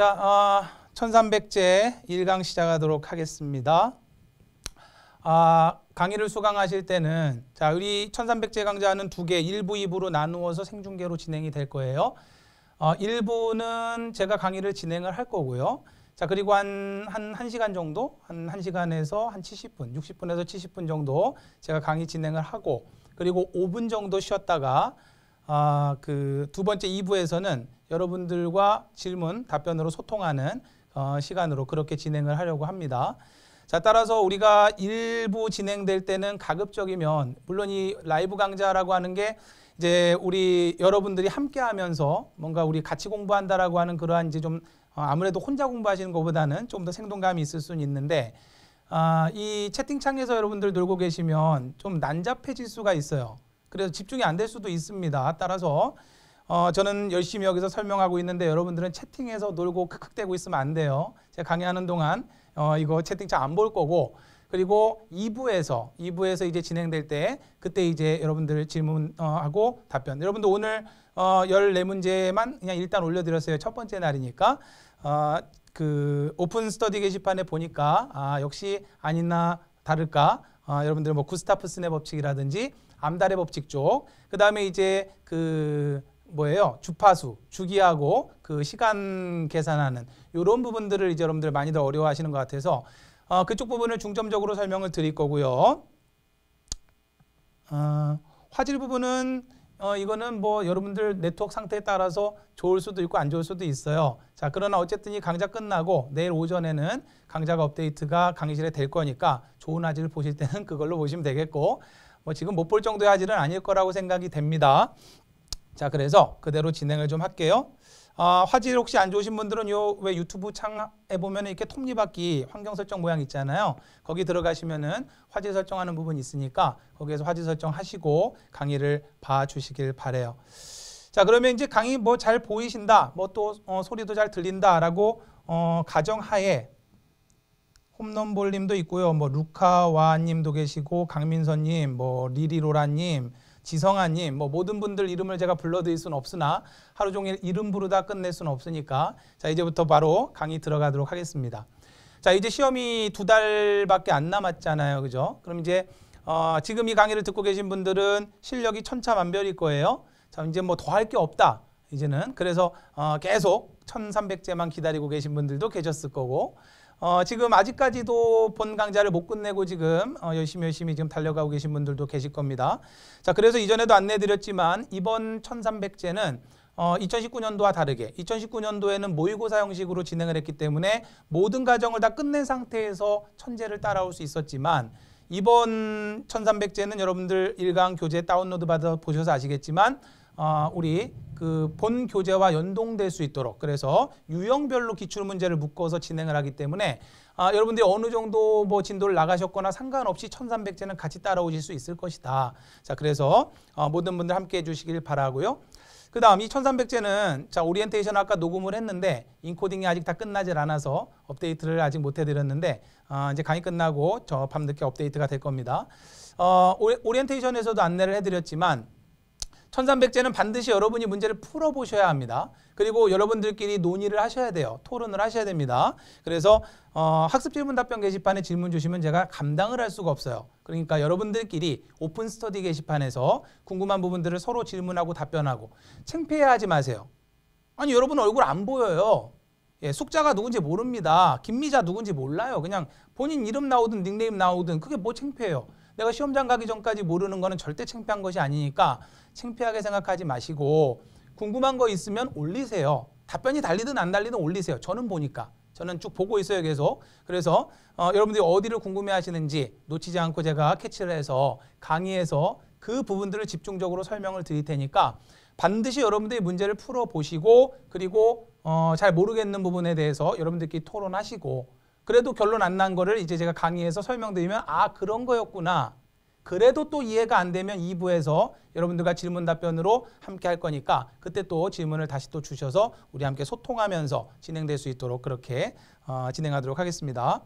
자, 어, 1300제 1강 시작하도록 하겠습니다. 아, 강의를 수강하실 때는 자, 우리 1300제 강좌는 두 개, 1부, 2부로 나누어서 생중계로 진행이 될 거예요. 어, 1부는 제가 강의를 진행을 할 거고요. 자, 그리고 한, 한, 한 시간 정도? 한, 한 시간에서 한 70분, 60분에서 70분 정도 제가 강의 진행을 하고, 그리고 5분 정도 쉬었다가, 아 그 두 번째 2부에서는 여러분들과 질문, 답변으로 소통하는 어, 시간으로 그렇게 진행을 하려고 합니다. 자, 따라서 우리가 일부 진행될 때는 가급적이면 물론 이 라이브 강좌라고 하는 게 이제 우리 여러분들이 함께 하면서 뭔가 우리 같이 공부한다라고 하는 그러한 이제 좀 어, 아무래도 혼자 공부하시는 것보다는 좀 더 생동감이 있을 수는 있는데 아, 이 채팅창에서 여러분들 놀고 계시면 좀 난잡해질 수가 있어요. 그래서 집중이 안 될 수도 있습니다. 따라서 어, 저는 열심히 여기서 설명하고 있는데 여러분들은 채팅에서 놀고 크크대고 있으면 안 돼요. 제가 강의하는 동안 어, 이거 채팅 잘안볼 거고 그리고 2부에서 2부에서 이제 진행될 때 그때 이제 여러분들 질문하고 어, 답변. 여러분들 오늘 어 14문제만 그냥 일단 올려드렸어요. 첫 번째 날이니까. 어, 그 오픈 스터디 게시판에 보니까 아, 역시 아니나 다를까. 아, 여러분들 뭐 구스타프 슨의 법칙이라든지 암달의 법칙 쪽. 그다음에 이제 그 뭐예요? 주파수, 주기하고 그 시간 계산하는 요런 부분들을 이제 여러분들 많이들 어려워하시는 것 같아서 어, 그쪽 부분을 중점적으로 설명을 드릴 거고요. 어, 화질 부분은 어, 이거는 뭐 여러분들 네트워크 상태에 따라서 좋을 수도 있고 안 좋을 수도 있어요. 자, 그러나 어쨌든 이 강좌 끝나고 내일 오전에는 강좌가 업데이트가 강의실에 될 거니까 좋은 화질을 보실 때는 그걸로 보시면 되겠고 뭐 지금 못 볼 정도의 화질은 아닐 거라고 생각이 됩니다. 자, 그래서 그대로 진행을 좀 할게요. 아, 화질 혹시 안 좋으신 분들은 요왜 유튜브 창에 보면 이렇게 톱니바퀴 환경 설정 모양 있잖아요. 거기 들어가시면은 화질 설정하는 부분 이 있으니까 거기에서 화질 설정 하시고 강의를 봐 주시길 바래요. 자, 그러면 이제 강의 뭐 잘 보이신다. 뭐또 어, 소리도 잘 들린다라고 어, 가정하에 홈런 볼님도 있고요. 뭐 루카와 님도 계시고 강민선 님, 뭐 리리로라 님 지성아님, 뭐 모든 분들 이름을 제가 불러드릴 수는 없으나 하루 종일 이름 부르다 끝낼 수는 없으니까 자 이제부터 바로 강의 들어가도록 하겠습니다. 자 이제 시험이 두 달밖에 안 남았잖아요, 그죠? 그럼 이제 어, 지금 이 강의를 듣고 계신 분들은 실력이 천차만별일 거예요. 자 이제 뭐 더 할 게 없다. 이제는 그래서 어, 계속 천삼백제만 기다리고 계신 분들도 계셨을 거고 어, 지금 아직까지도 본 강좌를 못 끝내고 지금 어, 열심히 열심히 지금 달려가고 계신 분들도 계실 겁니다. 자, 그래서 이전에도 안내드렸지만 이번 1300제는 어, 2019년도와 다르게 2019년도에는 모의고사 형식으로 진행을 했기 때문에 모든 과정을 다 끝낸 상태에서 천재를 따라올 수 있었지만 이번 1300제는 여러분들 일강 교재 다운로드 받아 보셔서 아시겠지만 어, 우리 그본 교재와 연동될 수 있도록 그래서 유형별로 기출 문제를 묶어서 진행을 하기 때문에 아, 여러분들이 어느 정도 뭐 진도를 나가셨거나 상관없이 1 3 0 0 제는 같이 따라오실 수 있을 것이다. 자, 그래서 어, 모든 분들 함께 해 주시길 바라고요. 그다음 이3 0 0 제는자 오리엔테이션 아까 녹음을 했는데 인코딩이 아직 다 끝나질 않아서 업데이트를 아직 못 해드렸는데 아, 이제 강의 끝나고 저 밤늦게 업데이트가 될 겁니다. 어, 오리엔테이션에서도 안내를 해드렸지만 1300제는 반드시 여러분이 문제를 풀어보셔야 합니다. 그리고 여러분들끼리 논의를 하셔야 돼요. 토론을 하셔야 됩니다. 그래서 어, 학습 질문 답변 게시판에 질문 주시면 제가 감당을 할 수가 없어요. 그러니까 여러분들끼리 오픈 스터디 게시판에서 궁금한 부분들을 서로 질문하고 답변하고 창피해하지 마세요. 아니 여러분 얼굴 안 보여요. 예, 숙자가 누군지 모릅니다. 김미자 누군지 몰라요. 그냥 본인 이름 나오든 닉네임 나오든 그게 뭐 창피해요. 내가 시험장 가기 전까지 모르는 거는 절대 창피한 것이 아니니까 창피하게 생각하지 마시고 궁금한 거 있으면 올리세요. 답변이 달리든 안 달리든 올리세요. 저는 보니까. 저는 쭉 보고 있어요 계속. 그래서 어, 여러분들이 어디를 궁금해하시는지 놓치지 않고 제가 캐치를 해서 강의에서 그 부분들을 집중적으로 설명을 드릴 테니까 반드시 여러분들이 문제를 풀어보시고 그리고 어, 잘 모르겠는 부분에 대해서 여러분들끼리 토론하시고 그래도 결론 안 난 거를 이제 제가 강의에서 설명드리면 아 그런 거였구나. 그래도 또 이해가 안 되면 2부에서 여러분들과 질문 답변으로 함께 할 거니까 그때 또 질문을 다시 또 주셔서 우리 함께 소통하면서 진행될 수 있도록 그렇게 어, 진행하도록 하겠습니다.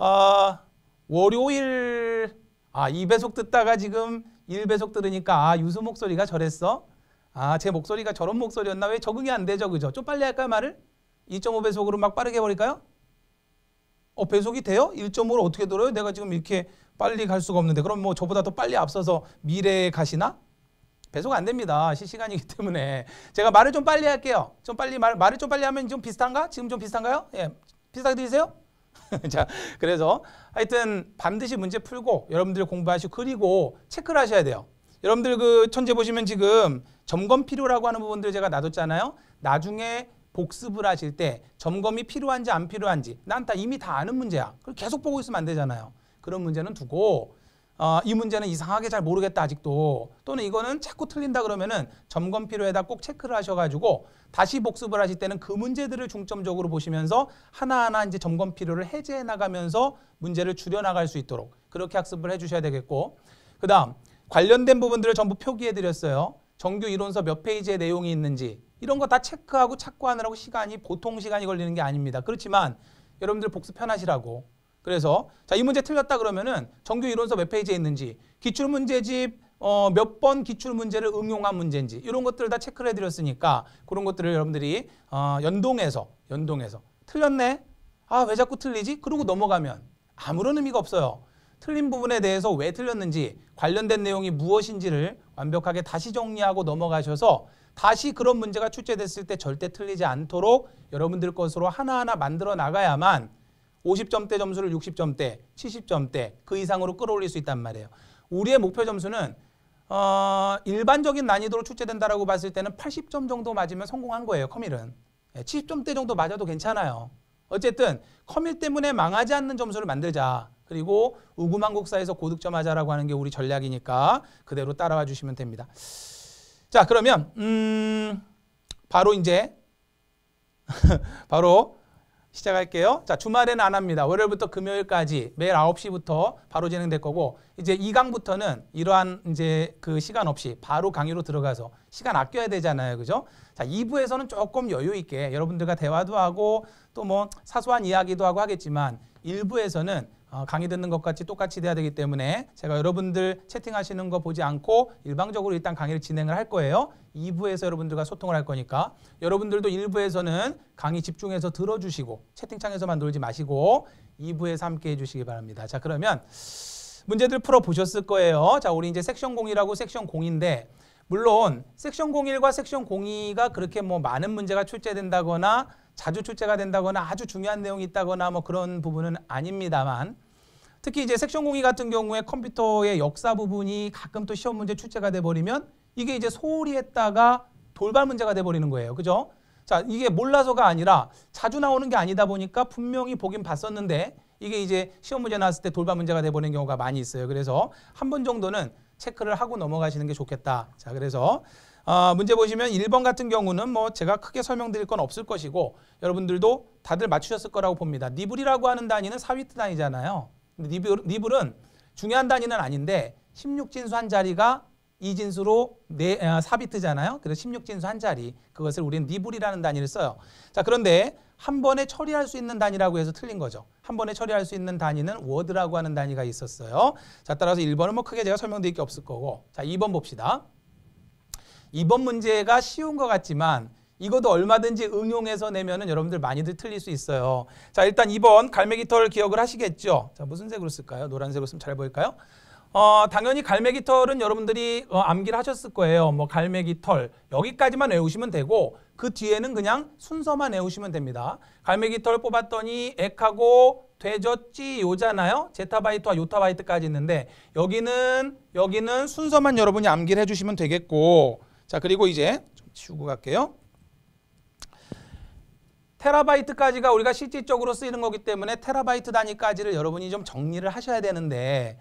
어, 월요일 아 2배속 듣다가 지금 1배속 들으니까 아 유수 목소리가 저랬어? 아 제 목소리가 저런 목소리였나? 왜 적응이 안 되죠? 그죠? 좀 빨리 할까요 말을? 2.5배속으로 막 빠르게 해 버릴까요? 어, 배속이 돼요? 1.5로 어떻게 돌아요? 내가 지금 이렇게 빨리 갈 수가 없는데 그럼 뭐 저보다 더 빨리 앞서서 미래에 가시나? 배속 안 됩니다. 실시간이기 때문에 제가 말을 좀 빨리 할게요. 좀 빨리 말 말을 좀 빨리 하면 좀 비슷한가? 지금 좀 비슷한가요? 예, 비슷하게 들리세요? 자, 그래서 하여튼 반드시 문제 풀고 여러분들 공부하시고 그리고 체크를 하셔야 돼요. 여러분들 그 천재 보시면 지금 점검 필요라고 하는 부분들 제가 놔뒀잖아요. 나중에 복습을 하실 때 점검이 필요한지 안 필요한지 난다 이미 다 아는 문제야. 그걸 계속 보고 있으면 안 되잖아요. 그런 문제는 두고 어, 이 문제는 이상하게 잘 모르겠다 아직도 또는 이거는 자꾸 틀린다 그러면은 점검 필요에다 꼭 체크를 하셔가지고 다시 복습을 하실 때는 그 문제들을 중점적으로 보시면서 하나하나 이제 점검 필요를 해제해 나가면서 문제를 줄여 나갈 수 있도록 그렇게 학습을 해주셔야 되겠고 그다음 관련된 부분들을 전부 표기해 드렸어요. 정규 이론서 몇 페이지의 내용이 있는지 이런 거 다 체크하고 착고하느라고 시간이 보통 시간이 걸리는 게 아닙니다. 그렇지만 여러분들 복습 편하시라고. 그래서 자 이 문제 틀렸다 그러면은 정규 이론서 몇 페이지에 있는지 기출문제집 어, 몇 번 기출문제를 응용한 문제인지 이런 것들을 다 체크를 해드렸으니까 그런 것들을 여러분들이 어, 연동해서 연동해서 틀렸네? 아 왜 자꾸 틀리지? 그러고 넘어가면 아무런 의미가 없어요. 틀린 부분에 대해서 왜 틀렸는지 관련된 내용이 무엇인지를 완벽하게 다시 정리하고 넘어가셔서 다시 그런 문제가 출제됐을 때 절대 틀리지 않도록 여러분들 것으로 하나하나 만들어 나가야만 50점대 점수를 60점대, 70점대 그 이상으로 끌어올릴 수 있단 말이에요. 우리의 목표 점수는 어, 일반적인 난이도로 출제된다라고 봤을 때는 80점 정도 맞으면 성공한 거예요. 컴일은. 70점대 예, 정도 맞아도 괜찮아요. 어쨌든 컴일 때문에 망하지 않는 점수를 만들자. 그리고 우구만국사에서 고득점 하자라고 하는 게 우리 전략이니까 그대로 따라와 주시면 됩니다. 자, 그러면 음 바로 이제 바로 시작할게요. 자, 주말에는 안 합니다. 월요일부터 금요일까지 매일 9시부터 바로 진행될 거고 이제 2강부터는 이러한 이제 그 시간 없이 바로 강의로 들어가서 시간 아껴야 되잖아요. 그죠? 자, 2부에서는 조금 여유 있게 여러분들과 대화도 하고 또 뭐 사소한 이야기도 하고 하겠지만 1부에서는 어, 강의 듣는 것 같이 똑같이 돼야 되기 때문에 제가 여러분들 채팅하시는 거 보지 않고 일방적으로 일단 강의를 진행을 할 거예요. 2부에서 여러분들과 소통을 할 거니까 여러분들도 1부에서는 강의 집중해서 들어주시고 채팅창에서만 놀지 마시고 2부에서 함께 해주시기 바랍니다. 자 그러면 문제들 풀어보셨을 거예요. 자 우리 이제 섹션 0이라고 섹션 0인데 물론 섹션 01과 섹션 02가 그렇게 뭐 많은 문제가 출제된다거나 자주 출제가 된다거나 아주 중요한 내용이 있다거나 뭐 그런 부분은 아닙니다만 특히 이제 섹션 공이 같은 경우에 컴퓨터의 역사 부분이 가끔 또 시험 문제 출제가 돼 버리면 이게 이제 소홀히 했다가 돌발 문제가 돼 버리는 거예요. 그죠? 자, 이게 몰라서가 아니라 자주 나오는 게 아니다 보니까 분명히 보긴 봤었는데 이게 이제 시험 문제 나왔을 때 돌발 문제가 돼 버리는 경우가 많이 있어요. 그래서 한 번 정도는 체크를 하고 넘어가시는 게 좋겠다. 자, 그래서 어, 문제 보시면 1번 같은 경우는 뭐 제가 크게 설명드릴 건 없을 것이고 여러분들도 다들 맞추셨을 거라고 봅니다. 니블이라고 하는 단위는 4위트 단위잖아요. 니블, 니블은 중요한 단위는 아닌데 16진수 한 자리가 이진수로 네, 4비트잖아요. 아, 그래서 16진수 한 자리. 그것을 우리는 니블이라는 단위를 써요. 자, 그런데 한 번에 처리할 수 있는 단위라고 해서 틀린 거죠. 한 번에 처리할 수 있는 단위는 워드라고 하는 단위가 있었어요. 자, 따라서 1번은 뭐 크게 제가 설명드릴 게 없을 거고. 자, 2번 봅시다. 2번 문제가 쉬운 것 같지만 이것도 얼마든지 응용해서 내면은 여러분들 많이들 틀릴 수 있어요. 자, 일단 2번 갈매기 털 기억을 하시겠죠? 자, 무슨 색으로 쓸까요? 노란색으로 쓰면 잘 보일까요? 어, 당연히 갈매기 털은 여러분들이 어, 암기를 하셨을 거예요. 뭐 갈매기 털 여기까지만 외우시면 되고 그 뒤에는 그냥 순서만 외우시면 됩니다. 갈매기 털 뽑았더니 액하고 되졌지 요잖아요. 제타바이트와 요타바이트까지 있는데 여기는 여기는 순서만 여러분이 암기를 해주시면 되겠고 자 그리고 이제 좀 치우고 갈게요. 테라바이트까지가 우리가 실질적으로 쓰이는 거기 때문에 테라바이트 단위까지를 여러분이 좀 정리를 하셔야 되는데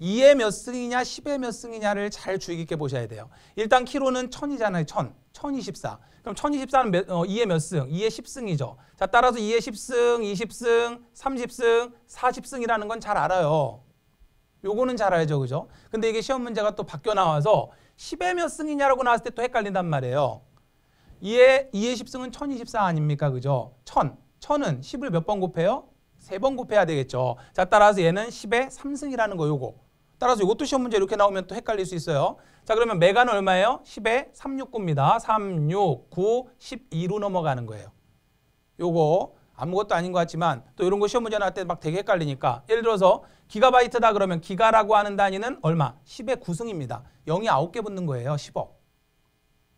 2의 몇 승이냐 10의 몇 승이냐를 잘 주의 깊게 보셔야 돼요. 일단 키로는 1000이잖아요. 1000. 1024. 그럼 1024는 몇, 어, 2의 몇 승? 2의 10승이죠. 자, 따라서 2의 10승, 20승, 30승, 40승이라는 건 잘 알아요. 요거는 잘 알죠. 그죠? 근데 이게 시험 문제가 또 바뀌어 나와서 10의 몇 승이냐라고 나왔을 때 또 헷갈린단 말이에요. 2의, 2의 10승은 1024 아닙니까? 그죠? 1000. 1000은 10을 몇 번 곱해요? 3번 곱해야 되겠죠. 자, 따라서 얘는 10의 3승이라는 거 요거. 따라서 이것도 시험 문제 이렇게 나오면 또 헷갈릴 수 있어요. 자, 그러면 메가는 얼마예요? 10의 369입니다. 3, 6, 9, 12로 넘어가는 거예요. 요거 아무것도 아닌 것 같지만 또 이런 거 시험 문제 나올 때막 되게 헷갈리니까 예를 들어서 기가바이트다 그러면 기가라고 하는 단위는 얼마? 10의 9승입니다. 0이 9개 붙는 거예요. 10억.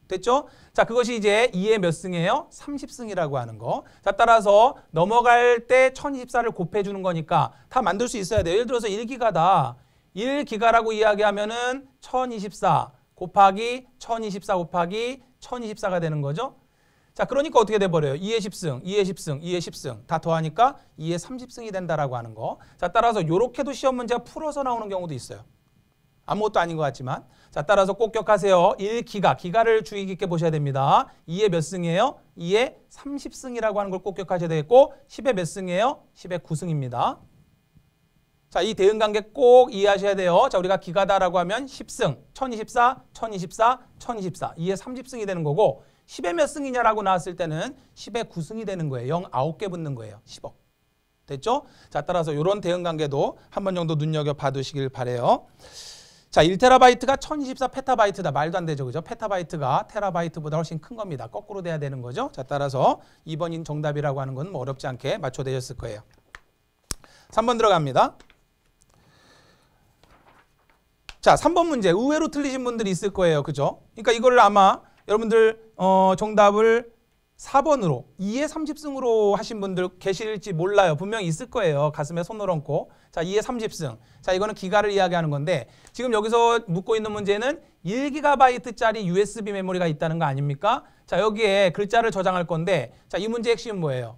됐죠? 자, 그것이 이제 2의 몇 승이에요? 30승이라고 하는 거. 자, 따라서 넘어갈 때 1024를 곱해 주는 거니까 다 만들 수 있어야 돼요. 예를 들어서 1기가다. 1기가라고 이야기하면은 1024 곱하기 1024 곱하기 1024가 되는 거죠. 자, 그러니까 어떻게 돼 버려요? 2의 10승, 2의 10승, 2의 10승 다 더하니까 2의 30승이 된다라고 하는 거. 자, 따라서 요렇게도 시험 문제 가 풀어서 나오는 경우도 있어요. 아무것도 아닌 것 같지만 자, 따라서 꼭 기억하세요. 1기가, 기가를 주의 깊게 보셔야 됩니다. 2의 몇 승이에요? 2의 30승이라고 하는 걸 꼭 기억하셔야 되겠고 10의 몇 승이에요? 10의 9승입니다. 자, 이 대응 관계 꼭 이해하셔야 돼요. 자, 우리가 기가다라고 하면 10승, 1024, 1024, 1024. 2의 30승이 되는 거고 10의 몇 승이냐라고 나왔을 때는 10의 9승이 되는 거예요. 0 9개 붙는 거예요. 10억. 됐죠? 자, 따라서 이런 대응 관계도 한 번 정도 눈여겨 봐두시길 바래요. 자, 1테라바이트가 1024 페타바이트다. 말도 안 되죠. 그죠? 페타바이트가 테라바이트보다 훨씬 큰 겁니다. 거꾸로 돼야 되는 거죠. 자, 따라서 2번인 정답이라고 하는 건뭐 어렵지 않게 맞춰되셨을 거예요. 3번 들어갑니다. 자, 3번 문제. 의외로 틀리신 분들이 있을 거예요. 그죠? 그러니까 이걸 아마 여러분들 어, 정답을 4번으로 2에 30승으로 하신 분들 계실지 몰라요. 분명히 있을 거예요. 가슴에 손을 얹고. 자, 2에 30승. 자, 이거는 기가를 이야기하는 건데 지금 여기서 묻고 있는 문제는 1GB짜리 USB 메모리가 있다는 거 아닙니까? 자, 여기에 글자를 저장할 건데 자, 이 문제의 핵심은 뭐예요?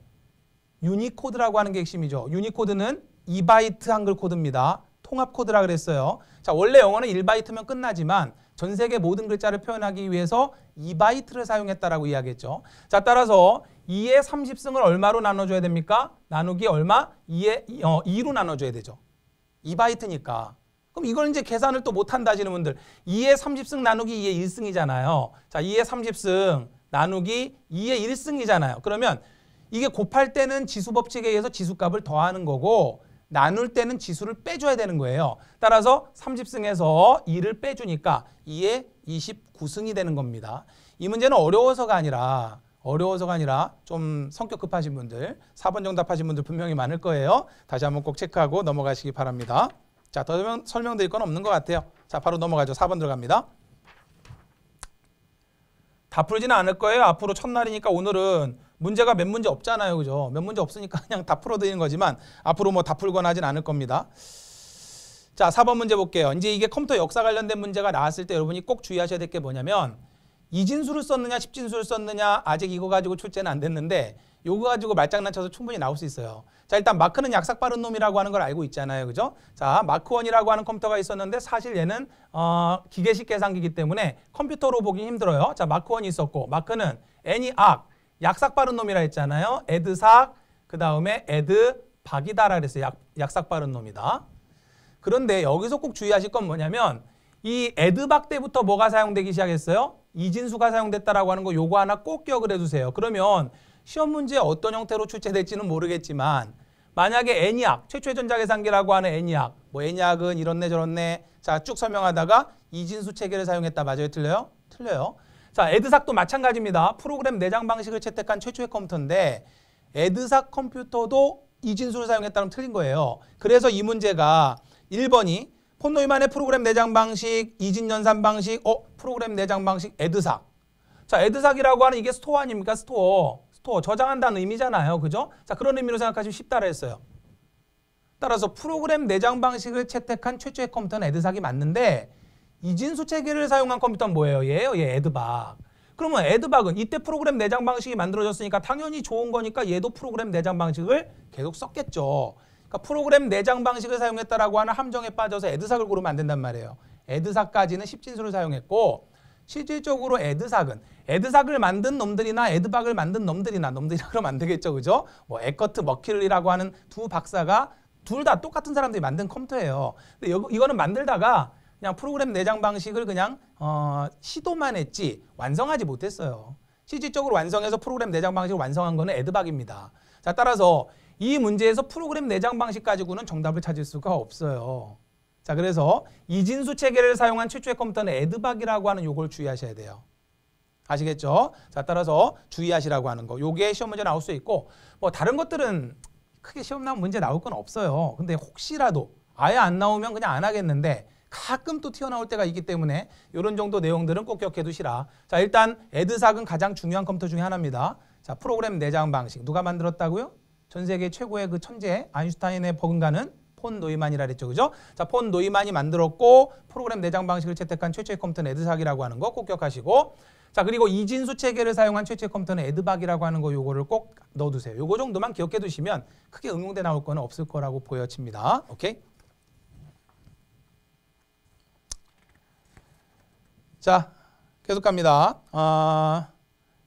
유니코드라고 하는 게 핵심이죠. 유니코드는 2바이트 한글 코드입니다. 통합 코드라 그랬어요. 자, 원래 영어는 1바이트면 끝나지만 전 세계 모든 글자를 표현하기 위해서 2바이트를 사용했다라고 이야기했죠. 자, 따라서 2의 30승을 얼마로 나눠줘야 됩니까? 나누기 얼마? 2의, 어, 2로 나눠줘야 되죠. 2바이트니까. 그럼 이걸 이제 계산을 또 못한다 하시는 분들 2의 30승 나누기 2의 1승이잖아요. 자, 2의 30승 나누기 2의 1승이잖아요. 그러면 이게 곱할 때는 지수 법칙에 의해서 지수값을 더하는 거고 나눌 때는 지수를 빼줘야 되는 거예요. 따라서 30승에서 2를 빼주니까 2에 29승이 되는 겁니다. 이 문제는 어려워서가 아니라 어려워서가 아니라 좀 성격 급하신 분들 4번 정답하신 분들 분명히 많을 거예요. 다시 한번 꼭 체크하고 넘어가시기 바랍니다. 자, 더 설명드릴 건 없는 것 같아요. 자, 바로 넘어가죠. 4번 들어갑니다. 다 풀지는 않을 거예요. 앞으로 첫날이니까 오늘은 문제가 몇 문제 없잖아요. 그죠? 몇 문제 없으니까 그냥 다 풀어드리는 거지만 앞으로 뭐 다 풀거나 하진 않을 겁니다. 자, 4번 문제 볼게요. 이제 이게 컴퓨터 역사 관련된 문제가 나왔을 때 여러분이 꼭 주의하셔야 될 게 뭐냐면 이진수를 썼느냐 십진수를 썼느냐 아직 이거 가지고 출제는 안 됐는데 요거 가지고 말장난쳐서 충분히 나올 수 있어요. 자 일단 마크는 약삭 빠른 놈이라고 하는 걸 알고 있잖아요. 그죠? 자 마크원이라고 하는 컴퓨터가 있었는데 사실 얘는 어, 기계식 계산기이기 때문에 컴퓨터로 보기 힘들어요. 자 마크원이 있었고 마크는 애니 악 약삭 바른 놈이라 했잖아요. 에드삭, 그 다음에 에드박이다라 그랬어요. 약, 약삭 바른 놈이다. 그런데 여기서 꼭 주의하실 건 뭐냐면 이 에드박 때부터 뭐가 사용되기 시작했어요? 이진수가 사용됐다라고 하는 거 요거 하나 꼭 기억을 해주세요. 그러면 시험 문제 어떤 형태로 출제될지는 모르겠지만 만약에 애니악, 최초의 전자계산기라고 하는 애니악, 뭐 애니악은 이렇네 저렇네 자쭉 설명하다가 이진수 체계를 사용했다 맞아요? 틀려요? 틀려요. 자, 에드삭도 마찬가지입니다. 프로그램 내장 방식을 채택한 최초의 컴퓨터인데 에드삭 컴퓨터도 이 진술을 사용했다면 틀린 거예요. 그래서 이 문제가 1번이 폰노이만의 프로그램 내장 방식, 이진 연산 방식, 어 프로그램 내장 방식 에드삭. 자, 에드삭이라고 하는 이게 스토어 아닙니까? 스토어. 스토어 저장한다는 의미잖아요. 그죠? 자, 그런 의미로 생각하시면 쉽다라 했어요. 따라서 프로그램 내장 방식을 채택한 최초의 컴퓨터는 에드삭이 맞는데 이진수 체계를 사용한 컴퓨터는 뭐예요? 얘예요? 얘 에드박. 그러면 에드박은 이때 프로그램 내장 방식이 만들어졌으니까 당연히 좋은 거니까 얘도 프로그램 내장 방식을 계속 썼겠죠. 그러니까 프로그램 내장 방식을 사용했다라고 하는 함정에 빠져서 에드삭을 고르면 안 된단 말이에요. 에드삭까지는 십진수를 사용했고 실질적으로 에드삭은 에드삭을 만든 놈들이나 에드박을 만든 놈들이나 놈들이라 그러면 안 되겠죠. 그죠? 뭐 에커트 머킬리라고 하는 두 박사가 둘 다 똑같은 사람들이 만든 컴퓨터예요. 근데 이거는 만들다가 그냥 프로그램 내장 방식을 그냥 어, 시도만 했지 완성하지 못했어요. 실질적으로 완성해서 프로그램 내장 방식을 완성한 거는 에드박입니다. 자, 따라서 이 문제에서 프로그램 내장 방식 가지고는 정답을 찾을 수가 없어요. 자, 그래서 이진수 체계를 사용한 최초의 컴퓨터는 에드박이라고 하는 요걸 주의하셔야 돼요. 아시겠죠? 자, 따라서 주의하시라고 하는 거. 요게 시험 문제 나올 수 있고 뭐 다른 것들은 크게 시험 나온 문제 나올 건 없어요. 근데 혹시라도 아예 안 나오면 그냥 안 하겠는데 가끔 또 튀어나올 때가 있기 때문에 이런 정도 내용들은 꼭 기억해 두시라. 자 일단 에드삭은 가장 중요한 컴퓨터 중에 하나입니다. 자 프로그램 내장 방식 누가 만들었다고요? 전 세계 최고의 그 천재 아인슈타인의 버금가는 폰 노이만이라 그랬죠. 그죠? 자, 폰 노이만이 만들었고 프로그램 내장 방식을 채택한 최초의 컴퓨터는 에드삭이라고 하는 거 꼭 기억하시고 자, 그리고 이진수 체계를 사용한 최초의 컴퓨터는 에드박이라고 하는 거 요거를 꼭 넣어 두세요. 요거 정도만 기억해 두시면 크게 응용돼 나올 거는 없을 거라고 보여집니다. 오케이? 자, 계속 갑니다. 어,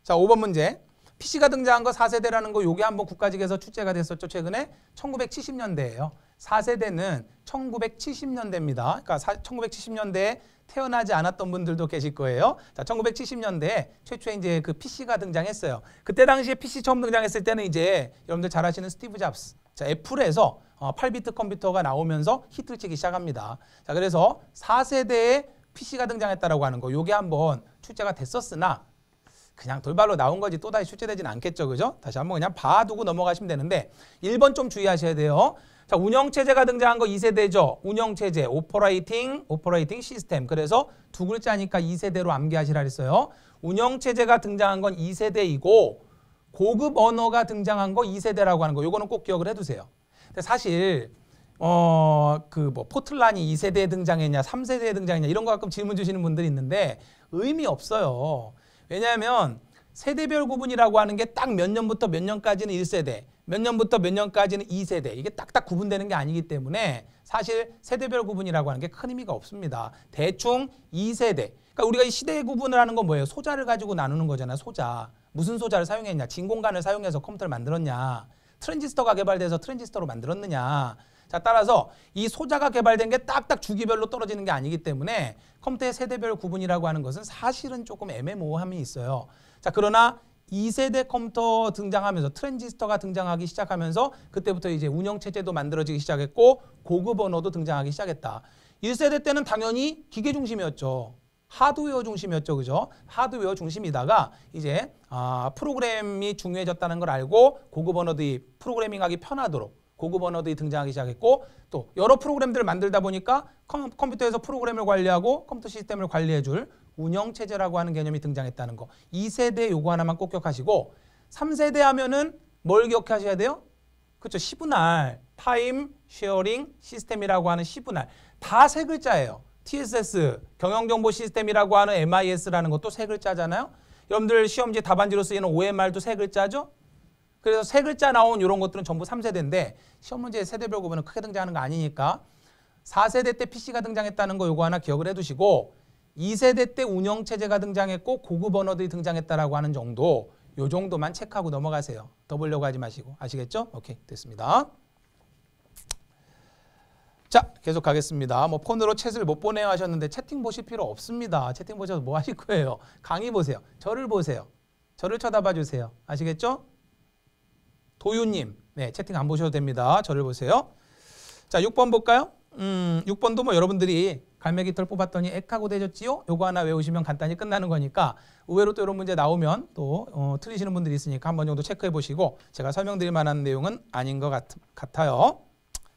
자, 5번 문제. PC가 등장한 거 4세대라는 거 요게 한번 국가직에서 출제가 됐었죠. 최근에 1970년대예요. 4세대는 1970년대입니다. 그러니까 1970년대에 태어나지 않았던 분들도 계실 거예요. 자, 1970년대에 최초에 이제 그 PC가 등장했어요. 그때 당시에 PC 처음 등장했을 때는 이제 여러분들 잘 아시는 스티브 잡스. 자, 애플에서 8비트 어, 컴퓨터가 나오면서 히트치기 시작합니다. 자, 그래서 4세대의 PC가 등장했다라고 하는 거 요게 한번 출제가 됐었으나 그냥 돌발로 나온 거지 또다시 출제되진 않겠죠. 그죠? 다시 한번 그냥 봐두고 넘어가시면 되는데 1번 좀 주의하셔야 돼요. 자, 운영체제가 등장한 거 2세대죠. 운영체제, 오퍼레이팅, 오퍼레이팅 시스템. 그래서 두 글자니까 2세대로 암기하시라 했어요. 운영체제가 등장한 건 2세대이고 고급 언어가 등장한 거 2세대라고 하는 거. 요거는 꼭 기억을 해두세요. 근데 사실 어그뭐 포틀란이 2세대에 등장했냐 3세대에 등장했냐 이런 거 가끔 질문 주시는 분들이 있는데 의미 없어요. 왜냐하면 세대별 구분이라고 하는 게 딱 몇 년부터 몇 년까지는 1세대 몇 년부터 몇 년까지는 2세대 이게 딱딱 구분되는 게 아니기 때문에 사실 세대별 구분이라고 하는 게 큰 의미가 없습니다. 대충 2세대 그러니까 우리가 이 시대 구분을 하는 건 뭐예요? 소자를 가지고 나누는 거잖아요. 소자 무슨 소자를 사용했냐 진공관을 사용해서 컴퓨터를 만들었냐 트랜지스터가 개발돼서 트랜지스터로 만들었느냐 자 따라서 이 소자가 개발된 게 딱딱 주기별로 떨어지는 게 아니기 때문에 컴퓨터의 세대별 구분이라고 하는 것은 사실은 조금 애매모호함이 있어요. 자 그러나 2세대 컴퓨터 등장하면서 트랜지스터가 등장하기 시작하면서 그때부터 이제 운영체제도 만들어지기 시작했고 고급 언어도 등장하기 시작했다. 1세대 때는 당연히 기계 중심이었죠. 하드웨어 중심이었죠. 그죠? 하드웨어 중심이다가 이제 아, 프로그램이 중요해졌다는 걸 알고 고급 언어 들이 프로그래밍하기 편하도록 고급 언어들이 등장하기 시작했고 또 여러 프로그램들을 만들다 보니까 컴, 퓨터에서 프로그램을 관리하고 컴퓨터 시스템을 관리해줄 운영체제라고 하는 개념이 등장했다는 거. 2세대 요거 하나만 꼭 기억하시고 3세대 하면은 뭘 기억하셔야 돼요? 그렇죠. 시분할, 타임, 쉐어링, 시스템이라고 하는 시분할. 다 세 글자예요. TSS, 경영정보 시스템이라고 하는 MIS라는 것도 세 글자잖아요. 여러분들 시험지 답안지로 쓰이는 OMR도 세 글자죠? 그래서 세 글자 나온 이런 것들은 전부 3세대인데 시험 문제 에 세대별 구분은 크게 등장하는 거 아니니까 4세대 때 PC가 등장했다는 거 요거 하나 기억을 해두시고 2세대 때 운영체제가 등장했고 고급 언어들이 등장했다라고 하는 정도 요 정도만 체크하고 넘어가세요. 더 보려고 하지 마시고 아시겠죠? 오케이 됐습니다. 자 계속 가겠습니다. 뭐 폰으로 챗을 못 보내요 하셨는데 채팅 보실 필요 없습니다. 채팅 보셔서 뭐 하실 거예요? 강의 보세요. 저를 보세요. 저를 쳐다봐 주세요. 아시겠죠? 도유님 네, 채팅 안 보셔도 됩니다. 저를 보세요. 자 6번 볼까요? 음, 6번도 뭐 여러분들이 갈매기 털 뽑았더니 액하고 되졌지요? 요거 하나 외우시면 간단히 끝나는 거니까 의외로 또 이런 문제 나오면 또 어, 틀리시는 분들이 있으니까 한 번 정도 체크해 보시고 제가 설명드릴 만한 내용은 아닌 것 같, 같아요.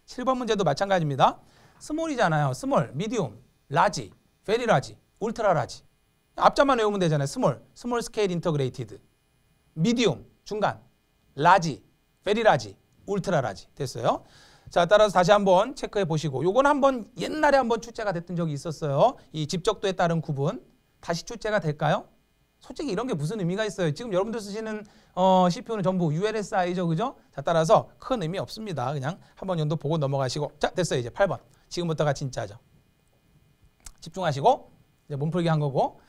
7번 문제도 마찬가지입니다. 스몰이잖아요. 스몰, 미디움, 라지, 페리 라지, 울트라 라지. 앞자만 외우면 되잖아요. 스몰, 스몰 스케일 인터그레이티드. 미디움, 중간, 라지, 베리라지, 울트라라지 됐어요. 자, 따라서 다시 한번 체크해 보시고 요건 한번 옛날에 한번 출제가 됐던 적이 있었어요. 이 집적도에 따른 구분 다시 출제가 될까요? 솔직히 이런 게 무슨 의미가 있어요. 지금 여러분들 쓰시는 어, CPU는 전부 ULSI죠. 그죠? 자, 따라서 큰 의미 없습니다. 그냥 한번 연도 보고 넘어가시고 자, 됐어요. 이제 8번. 지금부터가 진짜죠. 집중하시고 이제 몸풀기 한 거고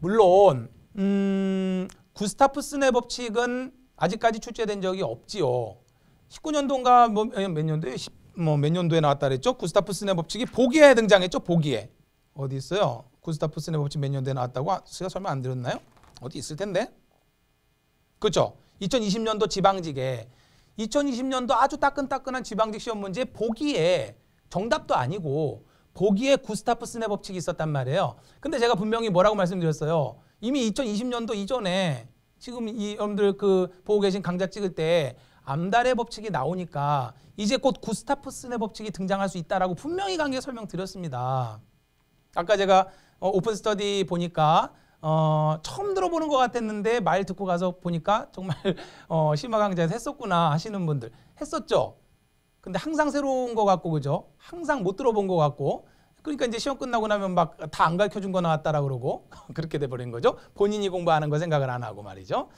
물론 음, 구스타프 스네 법칙은 아직까지 출제된 적이 없지요. 19년도인가 뭐몇 년도에 뭐몇 년도에 나왔다 그랬죠. 구스타프 스네 법칙이 보기에 등장했죠. 보기에 어디 있어요? 구스타프 스네 법칙 몇 년도에 나왔다고 아, 제가 설명 안 드렸나요? 어디 있을 텐데. 그렇죠. 2020년도 지방직에 2020년도 아주 따끈따끈한 지방직 시험 문제 보기에 정답도 아니고 보기에 구스타프 스네 법칙이 있었단 말이에요. 근데 제가 분명히 뭐라고 말씀드렸어요. 이미 2020년도 이전에 지금 이 여러분들 그 보고 계신 강좌 찍을 때 암달의 법칙이 나오니까 이제 곧 구스타프슨의 법칙이 등장할 수 있다라고 분명히 강의에 설명드렸습니다. 아까 제가 어, 오픈 스터디 보니까 어, 처음 들어보는 것 같았는데 말 듣고 가서 보니까 정말 어, 심화 강좌에서 했었구나 하시는 분들 했었죠. 근데 항상 새로운 것 같고 그죠? 항상 못 들어본 것 같고 그러니까 이제 시험 끝나고 나면 막 다 안 가르쳐 준 거 나왔다라고 그러고 그렇게 돼 버린 거죠. 본인이 공부하는 거 생각을 안 하고 말이죠.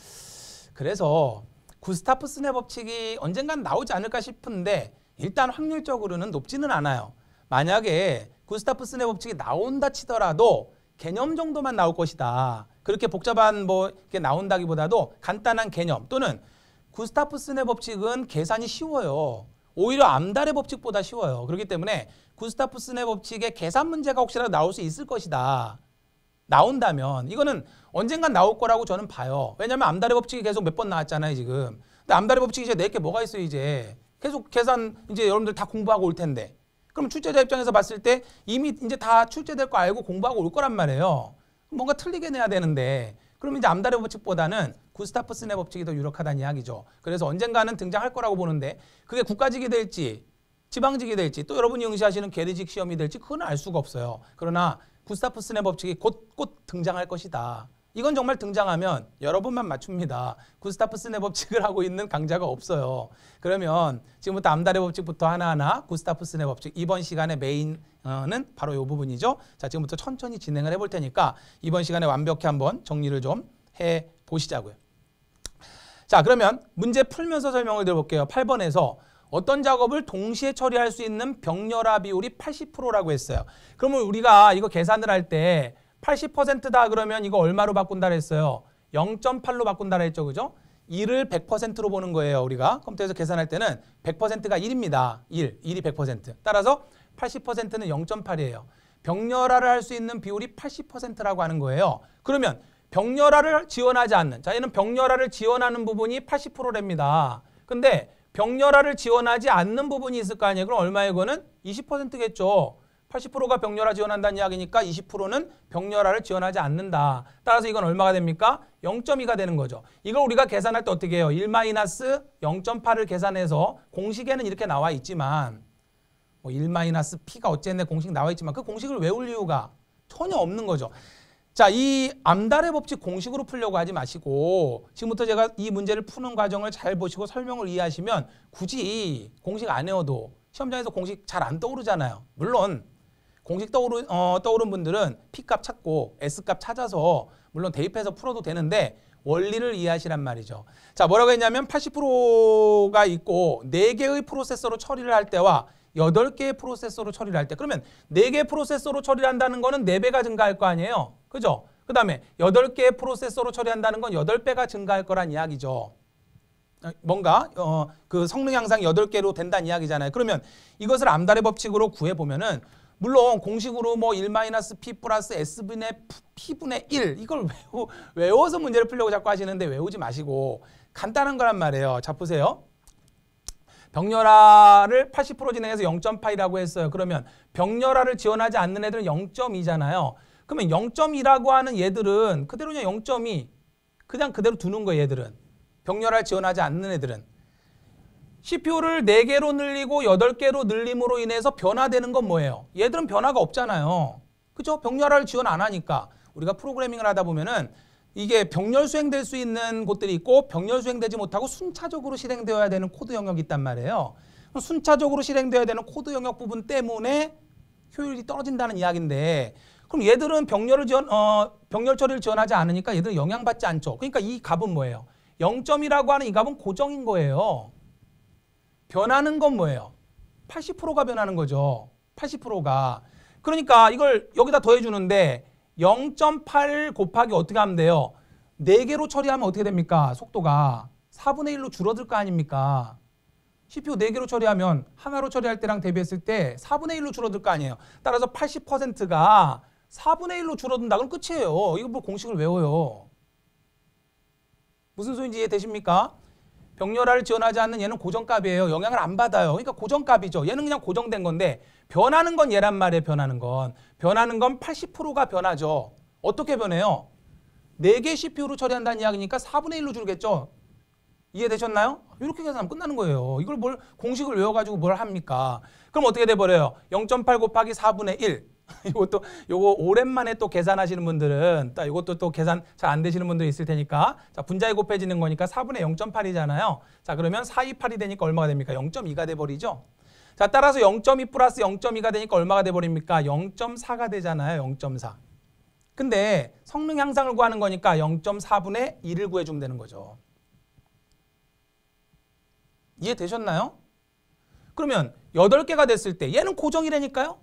그래서 구스타프 스네 법칙이 언젠간 나오지 않을까 싶은데 일단 확률적으로는 높지는 않아요. 만약에 구스타프 스네 법칙이 나온다 치더라도 개념 정도만 나올 것이다. 그렇게 복잡한 뭐 이렇게 나온다기보다도 간단한 개념 또는 구스타프 스네 법칙은 계산이 쉬워요. 오히려 암달의 법칙보다 쉬워요. 그렇기 때문에 구스타프슨의 법칙의 계산 문제가 혹시라도 나올 수 있을 것이다. 나온다면 이거는 언젠간 나올 거라고 저는 봐요. 왜냐하면 암다리 법칙이 계속 몇 번 나왔잖아요 지금. 근데 암다리 법칙이 이제 내게 뭐가 있어 이제 계속 계산 이제 여러분들 다 공부하고 올 텐데. 그럼 출제자 입장에서 봤을 때 이미 이제 다 출제될 거 알고 공부하고 올 거란 말이에요. 뭔가 틀리게 내야 되는데 그럼 이제 암다리 법칙보다는 구스타프슨의 법칙이 더 유력하다는 이야기죠. 그래서 언젠가는 등장할 거라고 보는데 그게 국가직이 될지 지방직이 될지 또 여러분이 응시하시는 게리직 시험이 될지 그건 알 수가 없어요. 그러나 구스타프 슨의 법칙이 곧 곧 등장할 것이다. 이건 정말 등장하면 여러분만 맞춥니다. 구스타프 슨의 법칙을 하고 있는 강자가 없어요. 그러면 지금부터 암달의 법칙부터 하나하나 구스타프 슨의 법칙 이번 시간의 메인은 바로 이 부분이죠. 자 지금부터 천천히 진행을 해볼 테니까 이번 시간에 완벽히 한번 정리를 좀 해보시자고요. 자 그러면 문제 풀면서 설명을 드려볼게요. 8번에서 어떤 작업을 동시에 처리할 수 있는 병렬화 비율이 80%라고 했어요. 그러면 우리가 이거 계산을 할 때 80%다 그러면 이거 얼마로 바꾼다 그랬어요? 0.8로 바꾼다 그랬죠. 그죠? 1을 100%로 보는 거예요. 우리가 컴퓨터에서 계산할 때는 100%가 1입니다. 1, 1이 100%. 따라서 80%는 0.8이에요. 병렬화를 할 수 있는 비율이 80%라고 하는 거예요. 그러면 병렬화를 지원하지 않는 자 얘는 병렬화를 지원하는 부분이 80%랍니다. 근데 병렬화를 지원하지 않는 부분이 있을 거 아니에요. 그럼 얼마에 그거는 20%겠죠. 80%가 병렬화 지원한다는 이야기니까 20%는 병렬화를 지원하지 않는다. 따라서 이건 얼마가 됩니까? 0.2가 되는 거죠. 이걸 우리가 계산할 때 어떻게 해요? 1-0.8을 계산해서 공식에는 이렇게 나와 있지만 뭐 1-p가 어쨌네 공식 나와 있지만 그 공식을 외울 이유가 전혀 없는 거죠. 자, 이 암달의 법칙 공식으로 풀려고 하지 마시고 지금부터 제가 이 문제를 푸는 과정을 잘 보시고 설명을 이해하시면 굳이 공식 안 외워도 시험장에서 공식 잘 안 떠오르잖아요. 물론 공식 떠오르, 어, 떠오른 분들은 P값 찾고 S값 찾아서 물론 대입해서 풀어도 되는데 원리를 이해하시란 말이죠. 자, 뭐라고 했냐면 80%가 있고 4개의 프로세서로 처리를 할 때와 8 개의 프로세서로 처리를 할 때 그러면 네개의 프로세서로 처리를 한다는 거는 네배가 증가할 거 아니에요. 그죠? 그 다음에 8개의 프로세서로 처리한다는 건 8배가 증가할 거란 이야기죠. 어, 뭔가 어, 그 성능 향상 8개로 된다는 이야기잖아요. 그러면 이것을 암달의 법칙으로 구해보면은 물론 공식으로 뭐 1-p 플러스 s분의 p분의 1 이걸 외우, 외워서 문제를 풀려고 자꾸 하시는데 외우지 마시고 간단한 거란 말이에요. 자 보세요. 병렬화를 80% 진행해서 0.8이라고 했어요. 그러면 병렬화를 지원하지 않는 애들은 0.2잖아요. 그러면 0.2라고 하는 얘들은 그대로 그냥 0.2 그냥 그대로 두는 거예요. 얘들은. 병렬할 지원하지 않는 애들은. CPU를 4개로 늘리고 8개로 늘림으로 인해서 변화되는 건 뭐예요? 얘들은 변화가 없잖아요. 그죠? 병렬화를 지원 안 하니까. 우리가 프로그래밍을 하다 보면은 이게 병렬 수행될 수 있는 곳들이 있고 병렬 수행되지 못하고 순차적으로 실행되어야 되는 코드 영역이 있단 말이에요. 순차적으로 실행되어야 되는 코드 영역 부분 때문에 효율이 떨어진다는 이야기인데 그럼 얘들은 병렬을 지원, 어, 병렬 처리를 지원하지 않으니까 얘들은 영향받지 않죠. 그러니까 이 값은 뭐예요? 0점이라고 하는 이 값은 고정인 거예요. 변하는 건 뭐예요? 80%가 변하는 거죠. 80%가. 그러니까 이걸 여기다 더해주는데 0.8 곱하기 어떻게 하면 돼요? 4개로 처리하면 어떻게 됩니까? 속도가 4분의 1로 줄어들 거 아닙니까? CPU 4개로 처리하면 하나로 처리할 때랑 대비했을 때 4분의 1로 줄어들 거 아니에요. 따라서 80%가 4분의 1로 줄어든다. 그럼 끝이에요. 이거 뭘 공식을 외워요. 무슨 소인지 이해되십니까? 병렬화를 지원하지 않는 얘는 고정값이에요. 영향을 안 받아요. 그러니까 고정값이죠. 얘는 그냥 고정된 건데 변하는 건 얘란 말이에요. 변하는 건. 변하는 건 80%가 변하죠. 어떻게 변해요? 4개 CPU로 처리한다는 이야기니까 4분의 1로 줄겠죠. 이해되셨나요? 이렇게 계산하면 끝나는 거예요. 이걸 뭘 공식을 외워가지고 뭘 합니까? 그럼 어떻게 돼버려요? 0.8 곱하기 4분의 1. 이것도 요거 오랜만에 또 계산하시는 분들은 딱 이것도 또 계산 잘 안 되시는 분들이 있을 테니까 자 분자에 곱해지는 거니까 4분의 0.8이잖아요. 자 그러면 428이 되니까 얼마가 됩니까? 0.2가 돼버리죠. 자 따라서 0.2 플러스 0.2가 되니까 얼마가 돼버립니까? 0.4가 되잖아요. 0.4. 근데 성능 향상을 구하는 거니까 0.4분의 1을 구해주면 되는 거죠. 이해되셨나요? 그러면 8개가 됐을 때 얘는 고정이라니까요.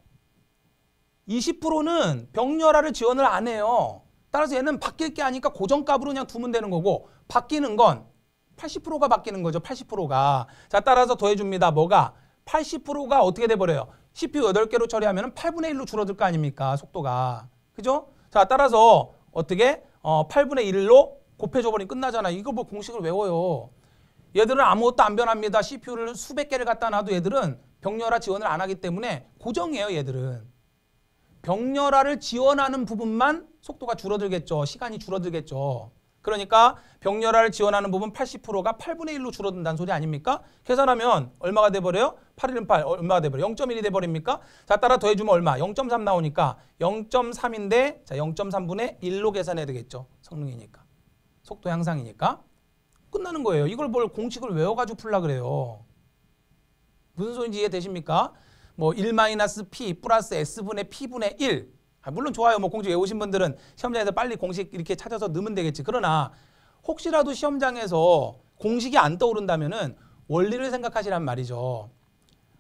20%는 병렬화를 지원을 안 해요. 따라서 얘는 바뀔 게 아니까 고정값으로 그냥 두면 되는 거고 바뀌는 건 80%가 바뀌는 거죠. 80%가. 자, 따라서 더해줍니다. 뭐가? 80%가 어떻게 돼버려요? CPU 8개로 처리하면 8분의 1로 줄어들 거 아닙니까? 속도가. 그죠? 자, 따라서 어떻게? 어, 8분의 1로 곱해줘버리 끝나잖아. 이거뭐 공식을 외워요. 얘들은 아무것도 안 변합니다. CPU를 수백 개를 갖다 놔도 얘들은 병렬화 지원을 안 하기 때문에 고정이에요. 얘들은. 병렬화를 지원하는 부분만 속도가 줄어들겠죠. 시간이 줄어들겠죠. 그러니까 병렬화를 지원하는 부분 80%가 8분의 1로 줄어든다는 소리 아닙니까? 계산하면 얼마가 돼버려요? 8 1은 8 얼마가 돼버려요? 0.1이 돼버립니까? 자 따라 더해주면 얼마? 0.3 나오니까 0.3인데 자 0.3분의 1로 계산해야 되겠죠. 성능이니까. 속도 향상이니까. 끝나는 거예요. 이걸 뭘 공식을 외워가지고 풀라 그래요. 무슨 소리인지 이해되십니까? 뭐 1-p 플러스 s분의 p분의 1 아, 물론 좋아요. 뭐 공식 외우신 분들은 시험장에서 빨리 공식 이렇게 찾아서 넣으면 되겠지. 그러나 혹시라도 시험장에서 공식이 안 떠오른다면은 원리를 생각하시란 말이죠.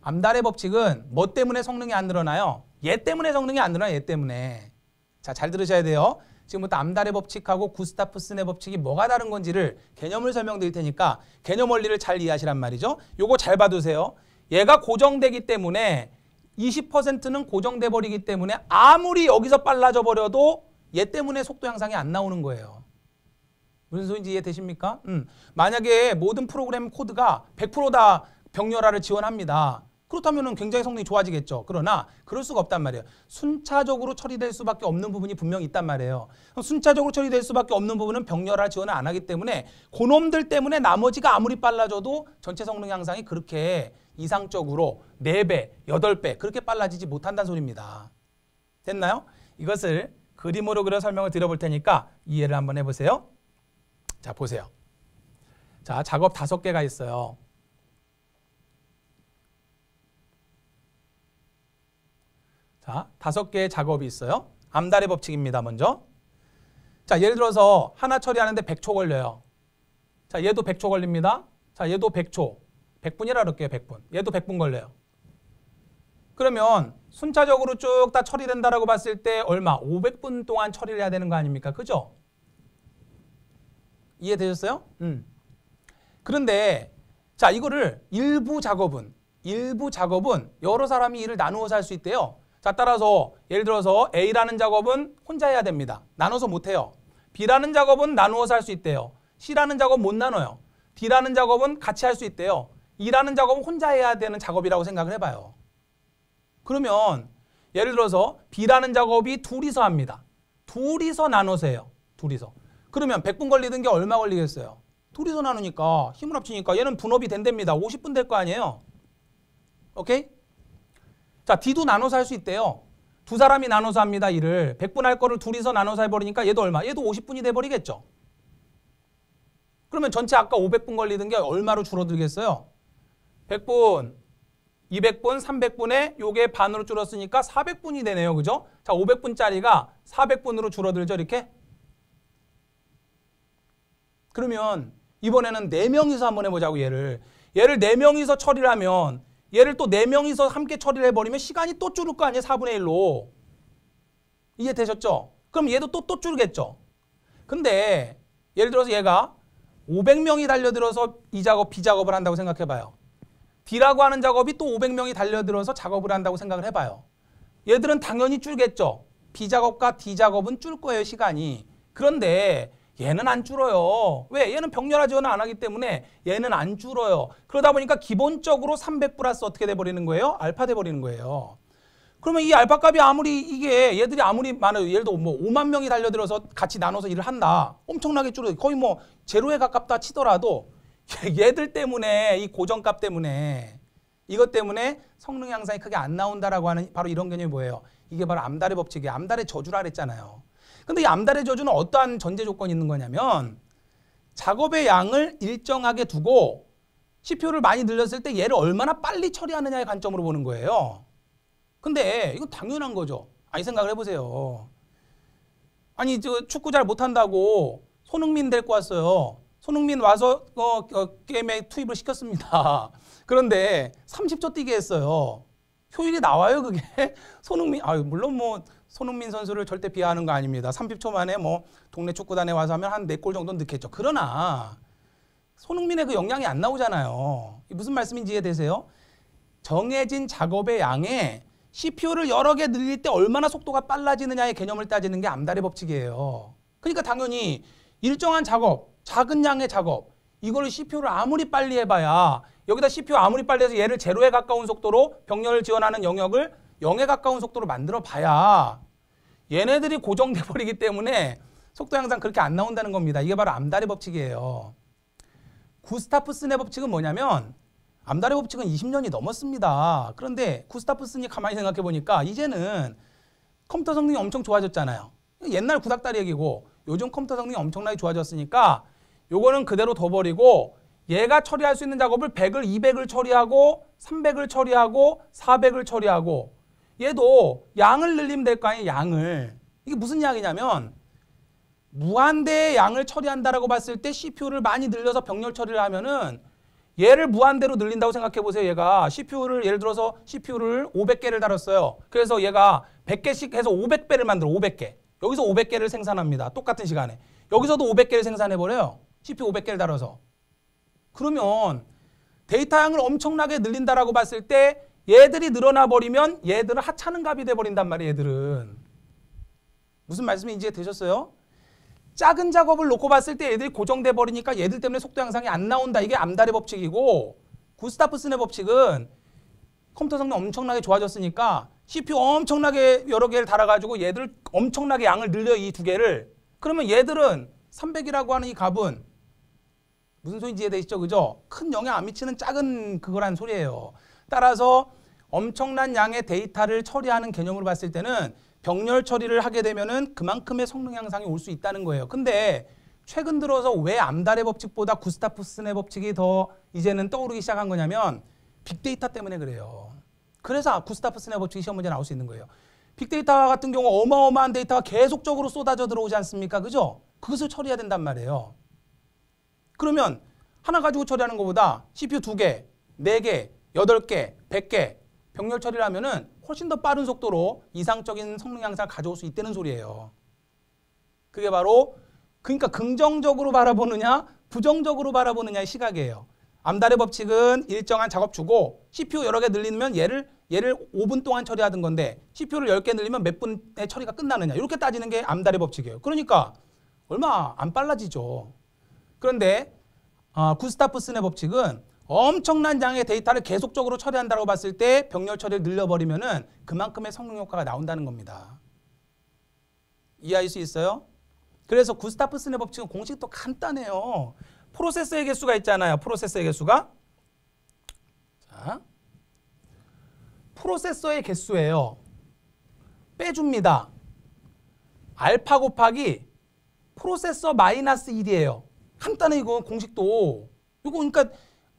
암달의 법칙은 뭐 때문에 성능이 안 늘어나요? 얘 예 때문에 성능이 안 늘어나요. 얘 예 때문에. 자, 잘 들으셔야 돼요. 지금부터 암달의 법칙하고 구스타프슨의 법칙이 뭐가 다른 건지를 개념을 설명드릴 테니까 개념 원리를 잘 이해하시란 말이죠. 요거 잘 봐두세요. 얘가 고정되기 때문에 20%는 고정돼 버리기 때문에 아무리 여기서 빨라져 버려도 얘 때문에 속도 향상이 안 나오는 거예요. 무슨 소리인지 이해되십니까? 음. 만약에 모든 프로그램 코드가 100%다 병렬화를 지원합니다. 그렇다면 굉장히 성능이 좋아지겠죠. 그러나 그럴 수가 없단 말이에요. 순차적으로 처리될 수밖에 없는 부분이 분명히 있단 말이에요. 순차적으로 처리될 수밖에 없는 부분은 병렬화 지원을 안 하기 때문에 고놈들 때문에 나머지가 아무리 빨라져도 전체 성능 향상이 그렇게 이상적으로 4배8배 그렇게 빨라지지 못한다는 소리입니다. 됐나요? 이것을 그림으로 그려 설명을 드려볼 테니까 이해를 한번 해보세요. 자, 보세요. 자, 작업 5 개가 있어요. 자, 다섯 개의 작업이 있어요. 암달의 법칙입니다, 먼저. 자, 예를 들어서 하나 처리하는데 100초 걸려요. 자, 얘도 100초 걸립니다. 자, 얘도 100초. 100분이라 그럴게요, 100분. 얘도 100분 걸려요. 그러면 순차적으로 쭉 다 처리된다라고 봤을 때 얼마? 500분 동안 처리를 해야 되는 거 아닙니까? 그죠? 이해되셨어요? 음. 그런데 자, 이거를 일부 작업은 일부 작업은 여러 사람이 일을 나누어서 할 수 있대요. 자 따라서 예를 들어서 A라는 작업은 혼자 해야 됩니다. 나눠서 못해요. B라는 작업은 나누어서 할 수 있대요. C라는 작업 못 나눠요. D라는 작업은 같이 할 수 있대요. E라는 작업은 혼자 해야 되는 작업이라고 생각을 해봐요. 그러면 예를 들어서 B라는 작업이 둘이서 합니다. 둘이서 나눠서 해요. 둘이서. 그러면 100분 걸리던 게 얼마 걸리겠어요? 둘이서 나누니까 힘을 합치니까 얘는 분업이 된답니다. 50분 될 거 아니에요. 오케이? 자, D도 나눠서 할 수 있대요. 두 사람이 나눠서 합니다. 일을. 100분 할 거를 둘이서 나눠서 해버리니까 얘도 얼마? 얘도 50분이 돼버리겠죠. 그러면 전체 아까 500분 걸리던 게 얼마로 줄어들겠어요? 100분, 200분, 300분에 요게 반으로 줄었으니까 400분이 되네요. 그죠? 자, 500분짜리가 400분으로 줄어들죠. 이렇게. 그러면 이번에는 4명이서 한번 해보자고 얘를. 얘를 4명이서 처리를 하면 얘를 또4명이서 함께 처리를 해버리면 시간이 또 줄을 거 아니에요. 4분의 1로. 이해되셨죠? 그럼 얘도 또, 또 줄겠죠. 근데 예를 들어서 얘가 500명이 달려들어서 이 작업, B 작업을 한다고 생각해봐요. D라고 하는 작업이 또 500명이 달려들어서 작업을 한다고 생각을 해봐요. 얘들은 당연히 줄겠죠. B 작업과 D 작업은 줄 거예요, 시간이. 그런데 얘는 안 줄어요. 왜? 얘는 병렬화 지원을 안 하기 때문에 얘는 안 줄어요. 그러다 보니까 기본적으로 300 플러스 어떻게 돼버리는 거예요? 알파 돼버리는 거예요. 그러면 이 알파 값이 아무리 이게 얘들이 아무리 많아요. 예를 들어 뭐 5만 명이 달려들어서 같이 나눠서 일을 한다. 엄청나게 줄어요. 거의 뭐 제로에 가깝다 치더라도 얘들 때문에 이 고정값 때문에 이것 때문에 성능 향상이 크게 안 나온다라고 하는 바로 이런 개념이 뭐예요? 이게 바로 암달의 법칙이에요. 암달의 저주라 그랬잖아요. 근데 이 암달의 저주는 어떠한 전제 조건이 있는 거냐면 작업의 양을 일정하게 두고 CPU를 많이 늘렸을 때 얘를 얼마나 빨리 처리하느냐의 관점으로 보는 거예요. 근데 이건 당연한 거죠. 아니 생각을 해보세요. 아니 저 축구 잘 못한다고 손흥민 데리고 왔어요. 손흥민 와서 어, 어, 게임에 투입을 시켰습니다. 그런데 30초 뛰게 했어요. 효율이 나와요 그게? 손흥민 아 물론 뭐 손흥민 선수를 절대 비하하는 거 아닙니다. 30초 만에 뭐 동네 축구단에 와서 하면 한 4골 정도 넣겠죠. 그러나 손흥민의 그 역량이 안 나오잖아요. 무슨 말씀인지 이해되세요? 정해진 작업의 양에 CPU를 여러 개 늘릴 때 얼마나 속도가 빨라지느냐의 개념을 따지는 게 암달의 법칙이에요. 그러니까 당연히 일정한 작업, 작은 양의 작업, 이거를 CPU를 아무리 빨리 해봐야 여기다 CPU 아무리 빨리 해서 얘를 제로에 가까운 속도로 병렬을 지원하는 영역을 0에 가까운 속도로 만들어 봐야 얘네들이 고정돼 버리기 때문에 속도 향상 그렇게 안 나온다는 겁니다. 이게 바로 암다리 법칙이에요. 구스타프슨의 법칙은 뭐냐면 암다리 법칙은 20년이 넘었습니다. 그런데 구스타프슨이 가만히 생각해 보니까 이제는 컴퓨터 성능이 엄청 좋아졌잖아요. 옛날 구닥다리 얘기고 요즘 컴퓨터 성능이 엄청나게 좋아졌으니까 요거는 그대로 둬버리고 얘가 처리할 수 있는 작업을 100을 200을 처리하고 300을 처리하고 400을 처리하고 얘도 양을 늘리면 될거 아니에요. 양을. 이게 무슨 양이냐면 무한대의 양을 처리한다라고 봤을 때 CPU를 많이 늘려서 병렬 처리를 하면은 얘를 무한대로 늘린다고 생각해 보세요. 얘가 CPU를 예를 들어서 CPU를 500개를 달았어요. 그래서 얘가 100개씩 해서 500배를 만들어. 500개. 여기서 500개를 생산합니다. 똑같은 시간에. 여기서도 500개를 생산해 버려요. CPU 500개를 달아서. 그러면 데이터 양을 엄청나게 늘린다라고 봤을 때 얘들이 늘어나 버리면 얘들은 하찮은 값이 돼 버린단 말이에요. 얘들은 무슨 말씀이이제되셨어요 작은 작업을 놓고 봤을 때 얘들이 고정돼 버리니까 얘들 때문에 속도 향상이 안 나온다. 이게 암다리 법칙이고 구스타프슨의 법칙은 컴퓨터 성능 엄청나게 좋아졌으니까 CPU 엄청나게 여러 개를 달아가지고 얘들 엄청나게 양을 늘려 이 두 개를 그러면 얘들은 300이라고 하는 이 값은 무슨 소리인지 이해되시죠? 그죠? 큰 영향 안 미치는 작은 그거란 소리예요. 따라서 엄청난 양의 데이터를 처리하는 개념으로 봤을 때는 병렬 처리를 하게 되면 그만큼의 성능 향상이 올 수 있다는 거예요. 근데 최근 들어서 왜 암달의 법칙보다 구스타프슨의 법칙이 더 이제는 떠오르기 시작한 거냐면 빅데이터 때문에 그래요. 그래서 구스타프슨의 법칙이 시험 문제 나올 수 있는 거예요. 빅데이터 같은 경우 어마어마한 데이터가 계속적으로 쏟아져 들어오지 않습니까? 그죠? 그것을 처리해야 된단 말이에요. 그러면 하나 가지고 처리하는 것보다 CPU 두 개, 네 개, 여덟 개, 0 개, 병렬 처리를 하면은 훨씬 더 빠른 속도로 이상적인 성능 향상을 가져올 수 있다는 소리예요. 그게 바로 그러니까 긍정적으로 바라보느냐 부정적으로 바라보느냐의 시각이에요. 암달의 법칙은 일정한 작업 주고 CPU 여러 개 늘리면 얘를 얘를 5분 동안 처리하던 건데 CPU를 10개 늘리면 몇분의 처리가 끝나느냐 이렇게 따지는 게 암달의 법칙이에요. 그러니까 얼마 안 빨라지죠. 그런데 아, 구스타프슨의 법칙은 엄청난 양의 데이터를 계속적으로 처리한다고 봤을 때 병렬 처리를 늘려버리면 그만큼의 성능 효과가 나온다는 겁니다. 이해할 수 있어요? 그래서 구스타프슨의 법칙은 공식도 간단해요. 프로세서의 개수가 있잖아요. 프로세서의 개수가 자, 프로세서의 개수예요. 빼줍니다. 알파 곱하기 프로세서 마이너스 1이에요. 간단해 이거 공식도. 이거 그러니까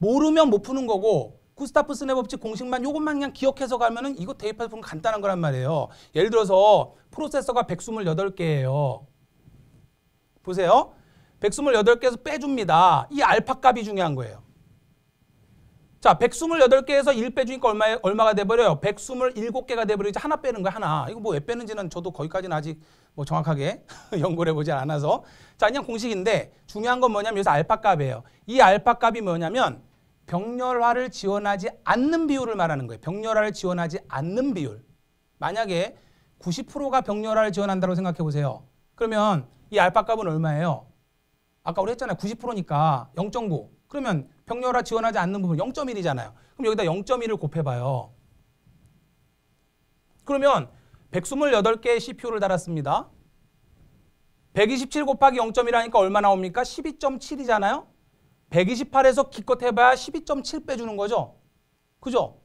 모르면 못 푸는 거고 쿠스타프 스네 법칙 공식만 요것만 그냥 기억해서 가면은 이거 대입해서 보면 간단한 거란 말이에요. 예를 들어서 프로세서가 128개예요. 보세요. 128개에서 빼줍니다. 이 알파 값이 중요한 거예요. 자, 128개에서 1 빼주니까 얼마, 얼마가 돼버려요? 127개가 돼버리지 하나 빼는 거야, 하나. 이거 뭐 왜 빼는지는 저도 거기까지는 아직 뭐 정확하게 연구를 해보지 않아서. 자, 그냥 공식인데 중요한 건 뭐냐면 여기서 알파 값이에요. 이 알파 값이 뭐냐면 병렬화를 지원하지 않는 비율을 말하는 거예요. 병렬화를 지원하지 않는 비율. 만약에 90%가 병렬화를 지원한다고 생각해 보세요. 그러면 이 알파 값은 얼마예요? 아까 우리 했잖아요. 90%니까 0.9. 그러면 병렬화 지원하지 않는 부분 0.1이잖아요. 그럼 여기다 0.1을 곱해봐요. 그러면 128개의 CPU를 달았습니다. 127 곱하기 0.1 하니까 얼마 나옵니까? 12.7이잖아요. 128에서 기껏 해봐야 12.7 빼주는 거죠. 그죠?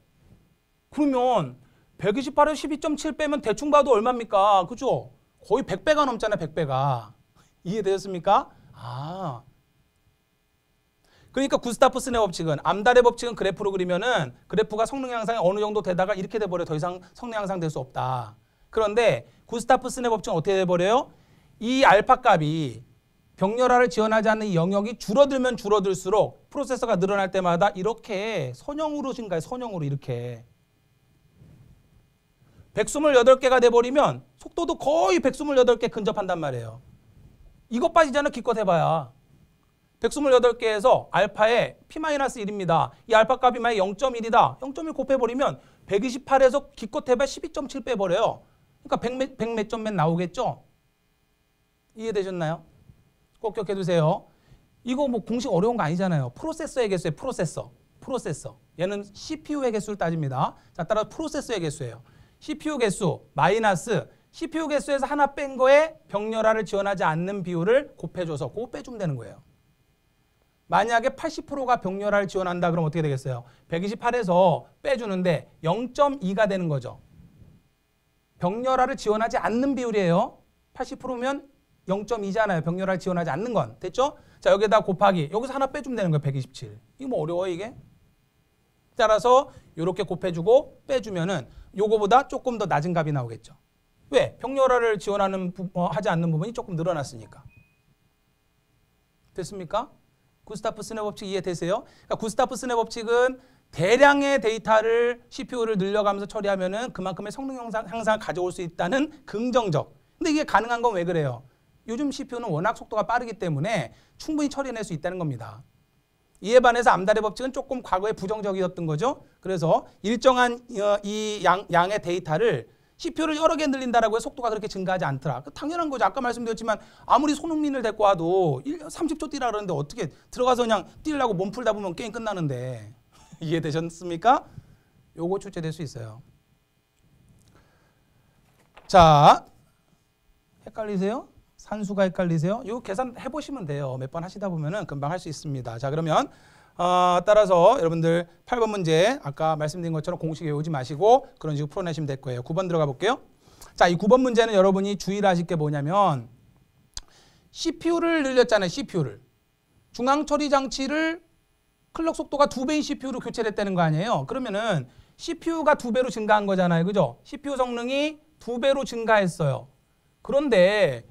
그러면 128에서 12.7 빼면 대충 봐도 얼마입니까? 그죠? 거의 100배가 넘잖아요. 100배가. 이해되셨습니까? 아. 그러니까 구스타프슨의 법칙은 암달의 법칙은 그래프로 그리면은 그래프가 성능 향상이 어느 정도 되다가 이렇게 돼버려 더 이상 성능 향상 될 수 없다. 그런데 구스타프슨의 법칙은 어떻게 돼버려요? 이 알파 값이 병렬화를 지원하지 않는 영역이 줄어들면 줄어들수록 프로세서가 늘어날 때마다 이렇게 선형으로 증가해 선형으로 이렇게 128개가 돼버리면 속도도 거의 128개 근접한단 말이에요. 이것 빠지지않아 기껏 해봐야. 128개에서 알파에 p-1입니다. 이 알파 값이 만약 0.1이다. 0.1 곱해버리면 128에서 기껏 해봐야 12.7 빼버려요. 그러니까 100몇 100 점맨 나오겠죠? 이해되셨나요? 꼭 기억해두세요. 이거 뭐 공식 어려운 거 아니잖아요. 프로세서의 개수에 프로세서. 프로세서. 얘는 CPU의 개수를 따집니다. 자, 따라 서 프로세서의 개수예요. CPU 개수 마이너스 CPU 개수에서 하나 뺀 거에 병렬화를 지원하지 않는 비율을 곱해줘서 그거 빼주면 되는 거예요. 만약에 80%가 병렬화를 지원한다 그럼 어떻게 되겠어요? 128에서 빼주는데 0.2가 되는 거죠. 병렬화를 지원하지 않는 비율이에요. 80%면 0.2잖아요. 병렬할 지원하지 않는 건. 됐죠? 자, 여기에다 곱하기. 여기서 하나 빼주면 되는 거예요. 127. 이거 뭐어려워 이게? 따라서 이렇게 곱해주고 빼주면은 요거보다 조금 더 낮은 값이 나오겠죠. 왜? 병렬화를 지원하는 부, 어, 하지 않는 부분이 조금 늘어났으니까. 됐습니까? 구스타프 스네 법칙 이해되세요? 그러니까 구스타프 스네 법칙은 대량의 데이터를 CPU를 늘려가면서 처리하면은 그만큼의 성능 향상, 향상 가져올 수 있다는 긍정적. 근데 이게 가능한 건 왜 그래요? 요즘 CPU는 워낙 속도가 빠르기 때문에 충분히 처리해낼 수 있다는 겁니다. 이에 반해서 암달의 법칙은 조금 과거에 부정적이었던 거죠. 그래서 일정한 어, 이 양, 양의 데이터를 CPU를 여러 개 늘린다라고 해서 속도가 그렇게 증가하지 않더라. 그 당연한 거죠. 아까 말씀드렸지만 아무리 손흥민을 데리고 와도 30초 뛰라 그러는데 어떻게 들어가서 그냥 뛰려고 몸 풀다 보면 게임 끝나는데 이해되셨습니까? 요거 출제될 수 있어요. 자, 헷갈리세요? 산수가 헷갈리세요? 이거 계산 해보시면 돼요. 몇 번 하시다 보면은 금방 할 수 있습니다. 자 그러면 어, 따라서 여러분들 8번 문제 아까 말씀드린 것처럼 공식 에오지 마시고 그런 식으로 풀어내시면 될 거예요. 9번 들어가 볼게요. 자, 이 9번 문제는 여러분이 주의를 하실 게 뭐냐면 CPU를 늘렸잖아요. CPU를. 중앙 처리 장치를 클럭 속도가 2배인 CPU로 교체됐다는거 아니에요. 그러면은 CPU가 2배로 증가한 거잖아요. 그죠? CPU 성능이 2배로 증가했어요. 그런데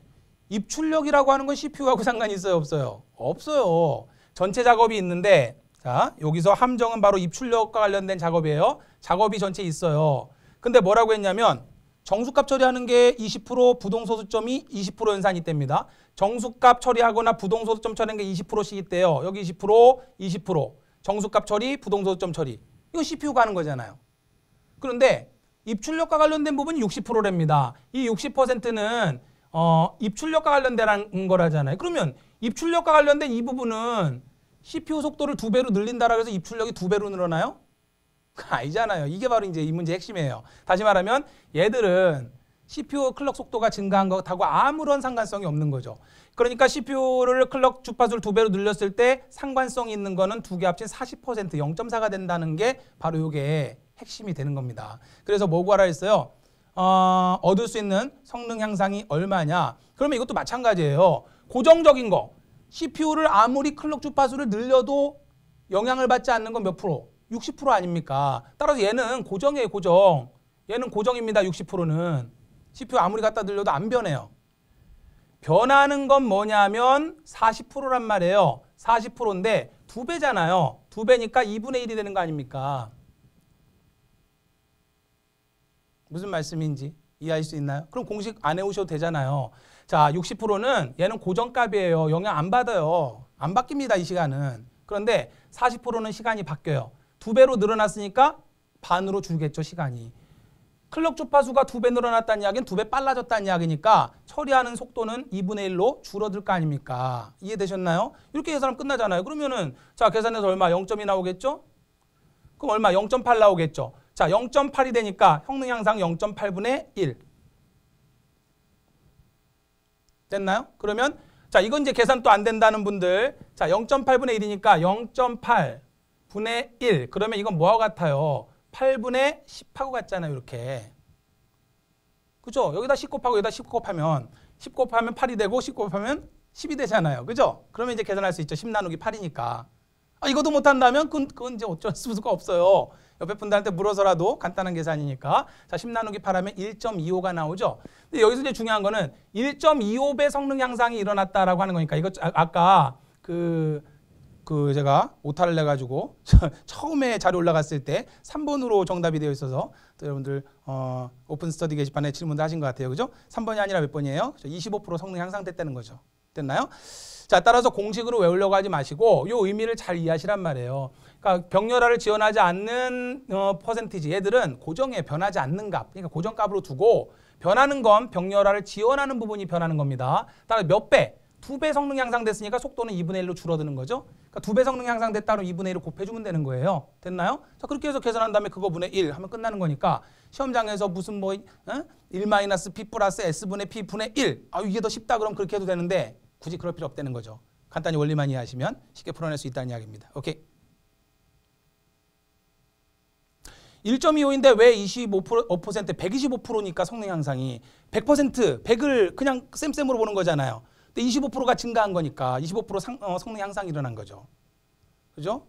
입출력이라고 하는 건 CPU하고 상관이 있어요? 없어요? 없어요. 전체 작업이 있는데 자 여기서 함정은 바로 입출력과 관련된 작업이에요. 작업이 전체 있어요. 근데 뭐라고 했냐면 정수값 처리하는 게 20% 부동소수점이 20% 연산이 됩니다. 정수값 처리하거나 부동소수점 처리하는 게 20%씩 있대요. 여기 20%, 20% 정수값 처리, 부동소수점 처리. 이거 CPU가 하는 거잖아요. 그런데 입출력과 관련된 부분이 60%랍니다. 이 60%는 어, 입출력과 관련된 거라잖아요. 그러면 입출력과 관련된 이 부분은 CPU 속도를 두 배로 늘린다라고 해서 입출력이 두 배로 늘어나요? 아니잖아요. 이게 바로 이제 이 문제 핵심이에요. 다시 말하면 얘들은 CPU 클럭 속도가 증가한 것하고 아무런 상관성이 없는 거죠. 그러니까 CPU를 클럭 주파수를 두 배로 늘렸을 때 상관성이 있는 거는 두 개 합친 40% 0.4가 된다는 게 바로 이게 핵심이 되는 겁니다. 그래서 뭐고 하라 했어요? 어, 얻을 수 있는 성능 향상이 얼마냐. 그러면 이것도 마찬가지예요. 고정적인 거. CPU를 아무리 클럭 주파수를 늘려도 영향을 받지 않는 건 몇 프로? 60% 아닙니까? 따라서 얘는 고정이에요, 고정. 얘는 고정입니다, 60%는. CPU 아무리 갖다 늘려도 안 변해요. 변하는 건 뭐냐면 40%란 말이에요. 40%인데 두 배잖아요. 두 배니까 2분의 1이 되는 거 아닙니까? 무슨 말씀인지 이해할 수 있나요? 그럼 공식 안 해오셔도 되잖아요. 자, 60%는 얘는 고정값이에요. 영향 안 받아요. 안 바뀝니다. 이 시간은. 그런데 40%는 시간이 바뀌어요. 두 배로 늘어났으니까 반으로 줄겠죠. 시간이. 클럭 주파수가 두 배 늘어났다는 이야기는 두 배 빨라졌다는 이야기니까 처리하는 속도는 2분의 1로 줄어들 거 아닙니까? 이해되셨나요? 이렇게 계산하면 끝나잖아요. 그러면은 자 계산해서 얼마 0점 나오겠죠? 그럼 얼마 0.8 나오겠죠? 자, 0.8이 되니까 형능 향상 0.8분의 1. 됐나요? 그러면 자, 이건 이제 계산 또 안 된다는 분들. 자, 0.8분의 1이니까 0.8 분의 1. 그러면 이건 뭐와 같아요? 8분의 10하고 같잖아요, 이렇게. 그죠? 여기다 10 곱하고 여기다 10 곱하면 10 곱하면 8이 되고 10 곱하면 10이 되잖아요. 그죠? 그러면 이제 계산할 수 있죠. 10 나누기 8이니까. 아, 이것도 못한다면 그건, 그건 이제 어쩔 수가 없어요. 옆에 분들한테 물어서라도 간단한 계산이니까 자 10 나누기 8하면 1.25가 나오죠. 근데 여기서 이제 중요한 거는 1.25배 성능 향상이 일어났다라고 하는 거니까 이거 아, 까 그, 그 제가 오타를 내가지고 처음에 자료 올라갔을 때 3번으로 정답이 되어 있어서 또 여러분들 어, 오픈 스터디 게시판에 질문도 하신 것 같아요. 그죠? 3번이 아니라 몇 번이에요? 25% 성능 향상됐다는 거죠. 됐나요? 자, 따라서 공식으로 외우려고 하지 마시고 요 의미를 잘 이해하시란 말이에요. 그러니까 병렬화를 지원하지 않는 어, 퍼센티지 얘들은 고정에 변하지 않는 값 그러니까 고정값으로 두고 변하는 건 병렬화를 지원하는 부분이 변하는 겁니다. 따라 몇 배? 두 배 성능 향상됐으니까 속도는 2분의 1로 줄어드는 거죠. 그러니까 두배 성능 향상됐다로 2분의 1을 곱해주면 되는 거예요. 됐나요? 자 그렇게 해서 계산한 다음에 그거 분의 1 하면 끝나는 거니까 시험장에서 무슨 뭐 어? 1 마이너스 p 플러스 s분의 p 분의 1아 이게 더 쉽다 그럼 그렇게 해도 되는데 굳이 그럴 필요 없다는 거죠. 간단히 원리만 이해하시면 쉽게 풀어낼 수 있다는 이야기입니다. 오케이. 1.25인데 왜 25% 125%니까 성능 향상이 100% 100을 그냥 쌤쌤으로 보는 거잖아요. 근데 25%가 증가한 거니까 25% 상, 어, 성능 향상이 일어난 거죠. 그죠?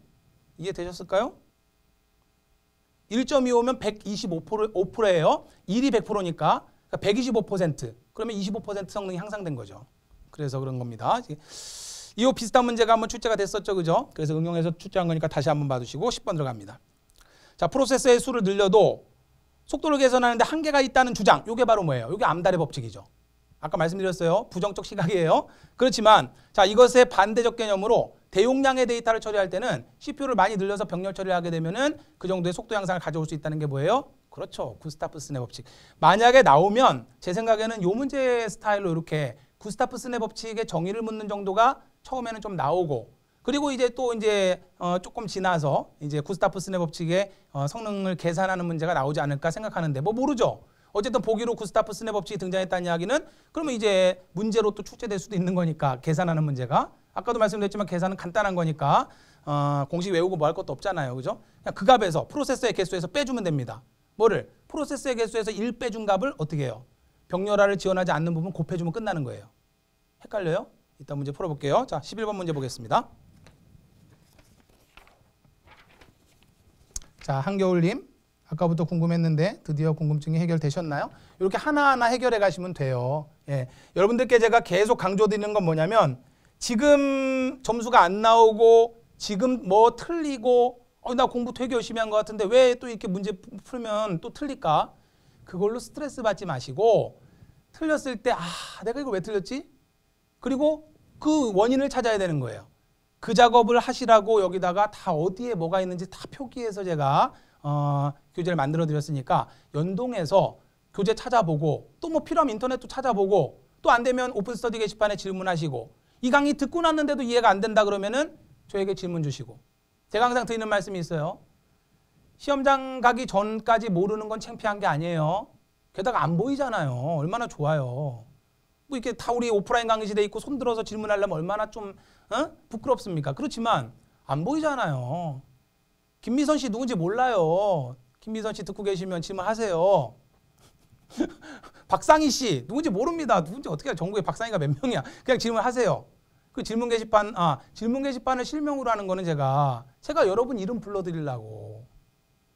이해되셨을까요? 1.25면 125%예요. 1이 100%니까 125% 그러면 25% 성능이 향상된 거죠. 그래서 그런 겁니다. 이와 비슷한 문제가 한번 출제가 됐었죠. 그죠? 그래서 응용해서 출제한 거니까 다시 한번 봐주시고 10번 들어갑니다. 자, 프로세서의 수를 늘려도 속도를 개선하는데 한계가 있다는 주장. 이게 바로 뭐예요? 이게 암달의 법칙이죠. 아까 말씀드렸어요. 부정적 시각이에요. 그렇지만 자, 이것의 반대적 개념으로 대용량의 데이터를 처리할 때는 CPU를 많이 늘려서 병렬 처리하게 되면그 정도의 속도 향상을 가져올 수 있다는 게 뭐예요? 그렇죠. 구스타프슨의 법칙. 만약에 나오면 제 생각에는 요 문제 스타일로 이렇게 구스타프슨의 법칙의 정의를 묻는 정도가 처음에는 좀 나오고 그리고 이제 또 이제 어 조금 지나서 이제 구스타프 슨의법칙에어 성능을 계산하는 문제가 나오지 않을까 생각하는데 뭐 모르죠. 어쨌든 보기로 구스타프 슨의 법칙이 등장했다는 이야기는 그러면 이제 문제로 또 출제될 수도 있는 거니까 계산하는 문제가 아까도 말씀드렸지만 계산은 간단한 거니까 어 공식 외우고 뭐 할 것도 없잖아요. 그죠? 그냥 그 값에서 프로세서의 개수에서 빼주면 됩니다. 뭐를? 프로세서의 개수에서 1 빼준 값을 어떻게 해요? 병렬화를 지원하지 않는 부분 곱해주면 끝나는 거예요. 헷갈려요? 이따 문제 풀어볼게요. 자, 11번 문제 보겠습니다. 자, 한겨울님. 아까부터 궁금했는데 드디어 궁금증이 해결되셨나요? 이렇게 하나하나 해결해 가시면 돼요. 예. 여러분들께 제가 계속 강조드리는 건 뭐냐면 지금 점수가 안 나오고 지금 뭐 틀리고 어, 나 공부 되게 열심히 한 것 같은데 왜 또 이렇게 문제 풀면 또 틀릴까? 그걸로 스트레스 받지 마시고 틀렸을 때 아, 내가 이거왜 틀렸지? 그리고 그 원인을 찾아야 되는 거예요. 그 작업을 하시라고 여기다가 다 어디에 뭐가 있는지 다 표기해서 제가 어, 교재를 만들어 드렸으니까 연동해서 교재 찾아보고 또 뭐 필요하면 인터넷도 찾아보고 또 안 되면 오픈스터디 게시판에 질문하시고 이 강의 듣고 났는데도 이해가 안 된다 그러면은 저에게 질문 주시고 제가 항상 드리는 말씀이 있어요. 시험장 가기 전까지 모르는 건 창피한 게 아니에요. 게다가 안 보이잖아요. 얼마나 좋아요. 뭐 이렇게 다 우리 오프라인 강의실에 있고 손 들어서 질문하려면 얼마나 좀 어? 부끄럽습니까? 그렇지만 안 보이잖아요. 김미선 씨 누군지 몰라요. 김미선 씨 듣고 계시면 질문하세요. 박상희 씨 누군지 모릅니다. 누군지 어떻게 알아? 전국에 박상희가 몇 명이야? 그냥 질문하세요. 그 질문 게시판 아 질문 게시판을 실명으로 하는 거는 제가 제가 여러분 이름 불러드리려고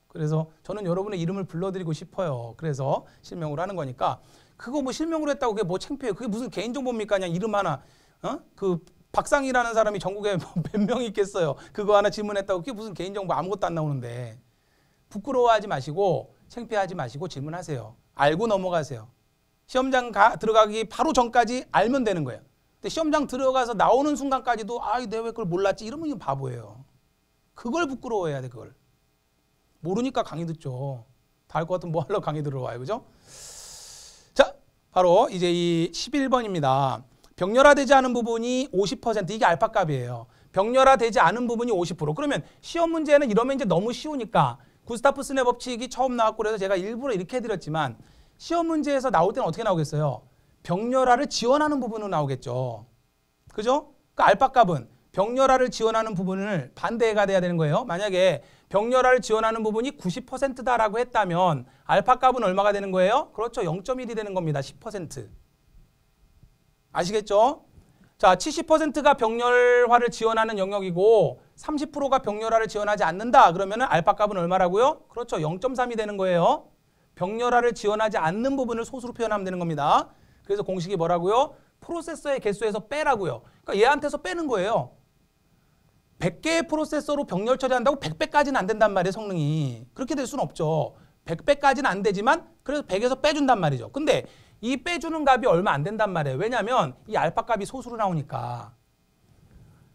그래서 저는 여러분의 이름을 불러드리고 싶어요. 그래서 실명으로 하는 거니까 그거 뭐 실명으로 했다고 그게 뭐 창피해. 그게 무슨 개인정보입니까? 그냥 이름 하나. 어? 그 박상이라는 사람이 전국에 뭐 몇명 있겠어요. 그거 하나 질문했다고 그게 무슨 개인정보 아무것도 안 나오는데. 부끄러워하지 마시고 창피하지 마시고 질문하세요. 알고 넘어가세요. 시험장 가, 들어가기 바로 전까지 알면 되는 거예요. 근데 시험장 들어가서 나오는 순간까지도 아, 내가 왜 그걸 몰랐지? 이러면 이 바보예요. 그걸 부끄러워해야 돼, 그걸. 모르니까 강의 듣죠. 다 할 것 같으면 뭐 하려고 강의 들어와요, 그죠? 바로 이제 이 11번입니다. 병렬화되지 않은 부분이 50% 이게 알파값이에요. 병렬화되지 않은 부분이 50% 그러면 시험 문제는 이러면 이제 너무 쉬우니까 구스타프슨네 법칙이 처음 나왔고 그래서 제가 일부러 이렇게 해드렸지만 시험 문제에서 나올 때는 어떻게 나오겠어요? 병렬화를 지원하는 부분으로 나오겠죠. 그죠? 그 알파값은 병렬화를 지원하는 부분을 반대가 돼야 되는 거예요. 만약에 병렬화를 지원하는 부분이 90%다라고 했다면 알파 값은 얼마가 되는 거예요? 그렇죠. 0.1이 되는 겁니다. 10%. 아시겠죠? 자, 70%가 병렬화를 지원하는 영역이고 30%가 병렬화를 지원하지 않는다. 그러면 알파 값은 얼마라고요? 그렇죠. 0.3이 되는 거예요. 병렬화를 지원하지 않는 부분을 소수로 표현하면 되는 겁니다. 그래서 공식이 뭐라고요? 프로세서의 개수에서 빼라고요. 그러니까 얘한테서 빼는 거예요. 100개의 프로세서로 병렬 처리한다고 100배까지는 안 된단 말이에요, 성능이. 그렇게 될 수는 없죠. 100배까지는 안 되지만 그래서 100에서 빼준단 말이죠. 근데 이 빼주는 값이 얼마 안 된단 말이에요. 왜냐하면 이 알파 값이 소수로 나오니까.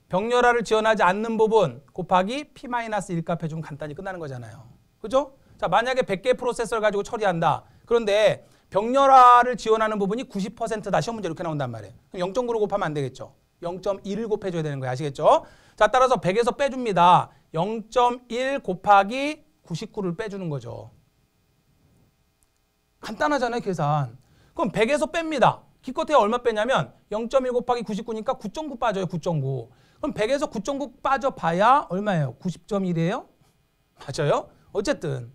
병렬화를 지원하지 않는 부분 곱하기 p-1값 해주면 간단히 끝나는 거잖아요. 그죠? 자, 만약에 100개 프로세서를 가지고 처리한다. 그런데 병렬화를 지원하는 부분이 90%다 시험 문제 이렇게 나온단 말이에요. 그럼 0.9로 곱하면 안 되겠죠. 0.1을 곱해줘야 되는 거예요. 아시겠죠? 자, 따라서 100에서 빼줍니다. 0.1 곱하기 99를 빼주는 거죠. 간단하잖아요, 계산. 그럼 100에서 뺍니다. 기껏해야 얼마 빼냐면 0.1 곱하기 99니까 9.9 빠져요, 9.9. 그럼 100에서 9.9 빠져봐야 얼마예요? 90.1이에요? 맞아요? 어쨌든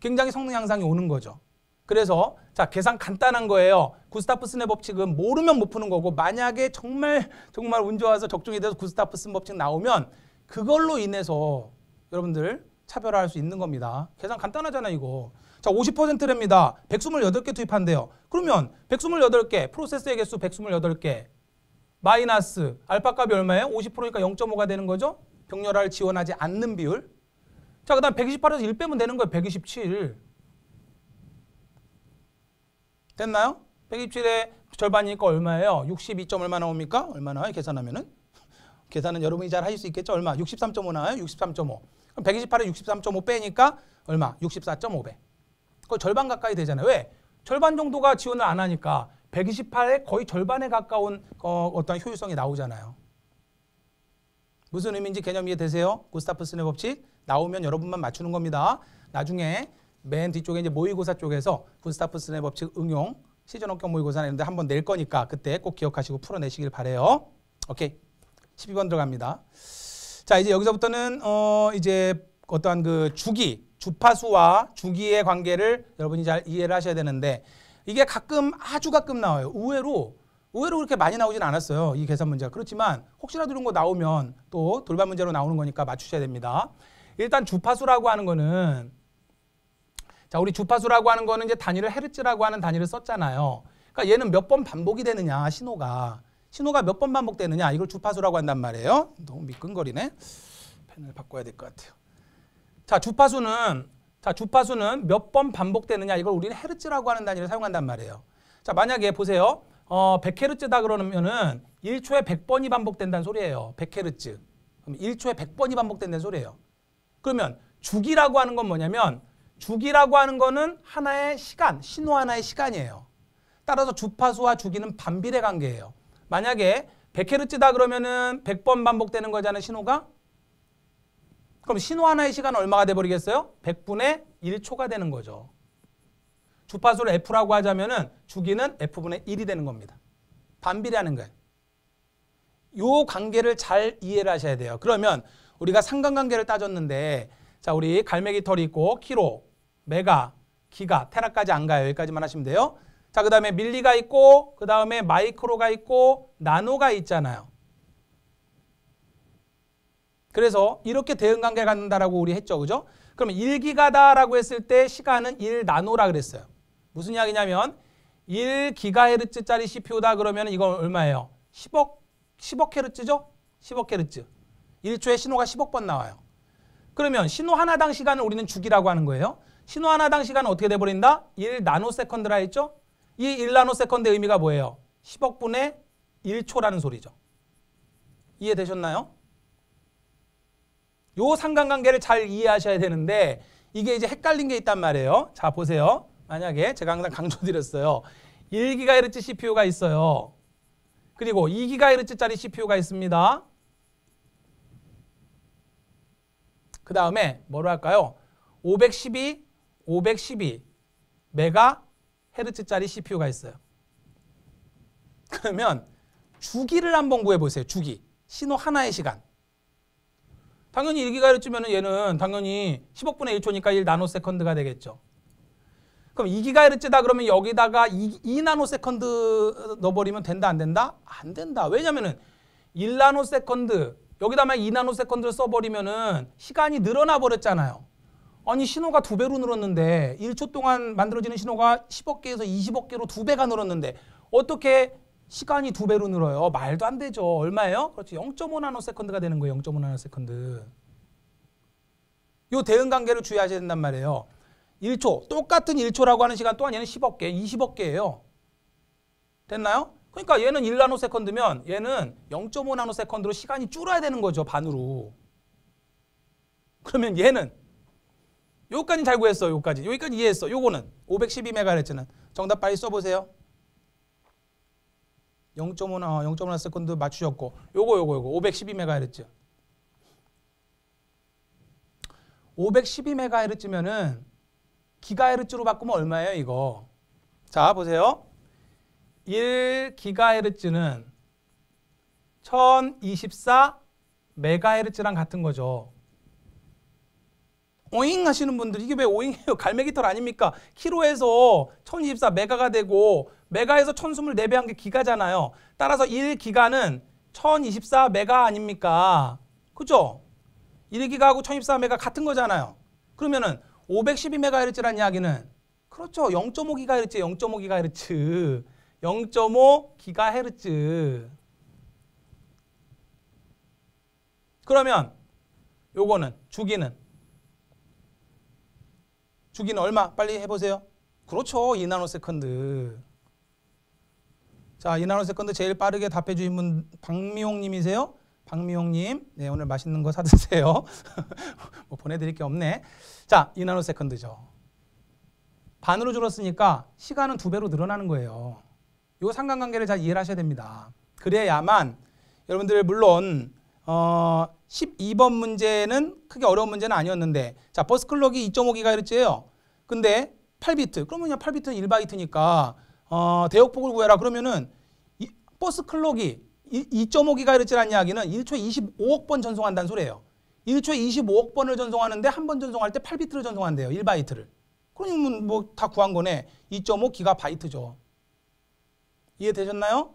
굉장히 성능 향상이 오는 거죠. 그래서 자 계산 간단한 거예요. 구스타프슨의 법칙은 모르면 못 푸는 거고 만약에 정말 정말 운 좋아서 적중이 돼서 구스타프슨 법칙 나오면 그걸로 인해서 여러분들 차별화할 수 있는 겁니다. 계산 간단하잖아 요 이거. 자 50%랍니다. 128개 투입한대요. 그러면 128개 프로세스의 개수 128개 마이너스 알파 값이 얼마예요? 50%니까 0.5가 되는 거죠. 병렬화를 지원하지 않는 비율. 자, 그 다음 128에서 1 빼면 되는 거예요. 127. 됐나요? 127의 절반이니까 얼마예요? 62점 얼마 나옵니까? 얼마 나와요? 계산하면은? 계산은 여러분이 잘 하실 수 있겠죠? 얼마? 63.5 나와요? 63.5. 그럼 128에 63.5 빼니까 얼마? 64.5배. 그 절반 가까이 되잖아요. 왜? 절반 정도가 지원을 안 하니까 1 2 8에 거의 절반에 가까운 어, 어떤 효율성이 나오잖아요. 무슨 의미인지 개념 이해되세요? 구스타프슨의 법칙 나오면 여러분만 맞추는 겁니다. 나중에 맨 뒤쪽에 이제 모의고사 쪽에서 분스타프 스네 법칙 응용 시즌 원격 모의고사 내는데 한번 낼 거니까 그때 꼭 기억하시고 풀어내시길 바래요. 오케이. 12번 들어갑니다. 자, 이제 여기서부터는 어 이제 어떠한 그 주기, 주파수와 주기의 관계를 여러분이 잘 이해를 하셔야 되는데 이게 가끔 아주 가끔 나와요. 의외로 의외로 그렇게 많이 나오진 않았어요. 이 계산 문제가. 그렇지만 혹시라도 이런 거 나오면 또 돌발 문제로 나오는 거니까 맞추셔야 됩니다. 일단 주파수라고 하는 거는 자, 우리 주파수라고 하는 거는 이제 단위를 헤르츠라고 하는 단위를 썼잖아요. 그러니까 얘는 몇 번 반복이 되느냐, 신호가. 신호가 몇 번 반복되느냐, 이걸 주파수라고 한단 말이에요. 너무 미끈거리네. 펜을 바꿔야 될 것 같아요. 자, 주파수는 자, 주파수는 몇 번 반복되느냐, 이걸 우리는 헤르츠라고 하는 단위를 사용한단 말이에요. 자, 만약에 보세요. 어, 100헤르츠다 그러면은 1초에 100번이 반복된다는 소리예요. 100헤르츠. 그럼 1초에 100번이 반복된다는 소리예요. 그러면 주기라고 하는 건 뭐냐면 주기라고 하는 거는 하나의 시간, 신호 하나의 시간이에요. 따라서 주파수와 주기는 반비례 관계예요. 만약에 100Hz다 그러면은 100번 반복되는 거잖아요, 신호가. 그럼 신호 하나의 시간 은 얼마가 돼 버리겠어요? 100분의 1초가 되는 거죠. 주파수를 F라고 하자면은 주기는 F분의 1이 되는 겁니다. 반비례하는 거예요. 요 관계를 잘 이해를 하셔야 돼요. 그러면 우리가 상관관계를 따졌는데 자, 우리 갈매기 털이 있고 키로 메가, 기가, 테라까지 안 가요. 여기까지만 하시면 돼요. 자, 그 다음에 밀리가 있고 그 다음에 마이크로가 있고 나노가 있잖아요. 그래서 이렇게 대응 관계 갖는다라고 우리 했죠. 그죠? 그럼 1기가다라고 했을 때 시간은 1나노라 그랬어요. 무슨 이야기냐면 1기가헤르츠짜리 CPU다 그러면 이건 얼마예요? 10억 10억 헤르츠죠? 10억 헤르츠. 1초에 신호가 10억 번 나와요. 그러면 신호 하나당 시간을 우리는 주기라고 하는 거예요. 신호 하나당 시간은 어떻게 돼버린다? 1 나노세컨드라 했죠? 이 1 나노세컨드의 의미가 뭐예요? 10억분의 1초라는 소리죠. 이해되셨나요? 요 상관관계를 잘 이해하셔야 되는데 이게 이제 헷갈린 게 있단 말이에요. 자 보세요. 만약에 제가 항상 강조드렸어요. 1GHz CPU가 있어요. 그리고 2GHz짜리 CPU가 있습니다. 그 다음에 뭐로 할까요? 512 512 메가 헤르츠짜리 CPU가 있어요. 그러면 주기를 한번 구해보세요. 주기. 신호 하나의 시간. 당연히 1기가헤르츠면 얘는 당연히 10억분의 1초니까 1 나노세컨드가 되겠죠. 그럼 2기가헤르츠다 그러면 여기다가 2, 2 나노세컨드 넣어버리면 된다 안 된다? 안 된다. 왜냐면은 1 나노세컨드 여기다만 2 나노세컨드를 써버리면은 시간이 늘어나 버렸잖아요. 아니 신호가 두 배로 늘었는데 1초 동안 만들어지는 신호가 10억 개에서 20억 개로 두 배가 늘었는데 어떻게 시간이 두 배로 늘어요? 말도 안 되죠. 얼마예요? 그렇죠0.5 나노 세컨드가 되는 거예요. 0.5 나노 세컨드. 요 대응 관계를 주의하셔야 된단 말이에요. 1초, 똑같은 1초라고 하는 시간 또한 얘는 10억 개, 20억 개예요. 됐나요? 그러니까 얘는 1나노 세컨드면 얘는 0.5 나노 세컨드로 시간이 줄어야 되는 거죠. 반으로. 그러면 얘는 여기까지 잘 구했어. 여기까지. 여기까지 이해했어. 요거는 512메가헤르츠는 정답 빨리 써 보세요. 0.5나 0.5나 어, 세컨드 맞추셨고 요거 요거 요거 512메가헤르츠. 512메가헤르츠면은 기가헤르츠로 바꾸면 얼마예요, 이거? 자, 보세요. 1기가헤르츠는 1024 메가헤르츠랑 같은 거죠. 오잉 하시는 분들 이게 왜 오잉해요? 갈매기털 아닙니까? 키로에서 1024 메가가 되고 메가에서 1024배 한 게 기가잖아요. 따라서 1기가는 1024 메가 아닙니까? 그죠? 1기가하고 1024 메가 같은 거잖아요. 그러면은 512메가헤르츠라는 이야기는 그렇죠. 0.5 기가헤르츠, 0.5 기가헤르츠, 0.5 기가헤르츠. 그러면 요거는 주기는 주기는 얼마? 빨리 해보세요. 그렇죠. 2나노세컨드. 자, 2나노세컨드 제일 빠르게 답해 주신 분 박미용 님이세요? 박미용 님. 네, 오늘 맛있는 거 사드세요. 뭐 보내드릴 게 없네. 자, 2나노세컨드죠. 반으로 줄었으니까 시간은 두 배로 늘어나는 거예요. 요 상관관계를 잘 이해를 하셔야 됩니다. 그래야만 여러분들 물론 12번 어, 문제는 크게 어려운 문제는 아니었는데 자 버스 클럭이 2.5기가헤르츠예요. 근데 8비트 그러면 그냥 8비트는 1바이트니까 어, 대역폭을 구해라 그러면은 이, 버스 클럭이 2.5기가헤르츠라는 이야기는 1초에 25억 번 전송한다는 소리예요. 1초에 25억 번을 전송하는데 한 번 전송할 때 8비트를 전송한대요. 1바이트를. 그러면 뭐 다 구한 거네. 2.5기가바이트죠. 이해되셨나요?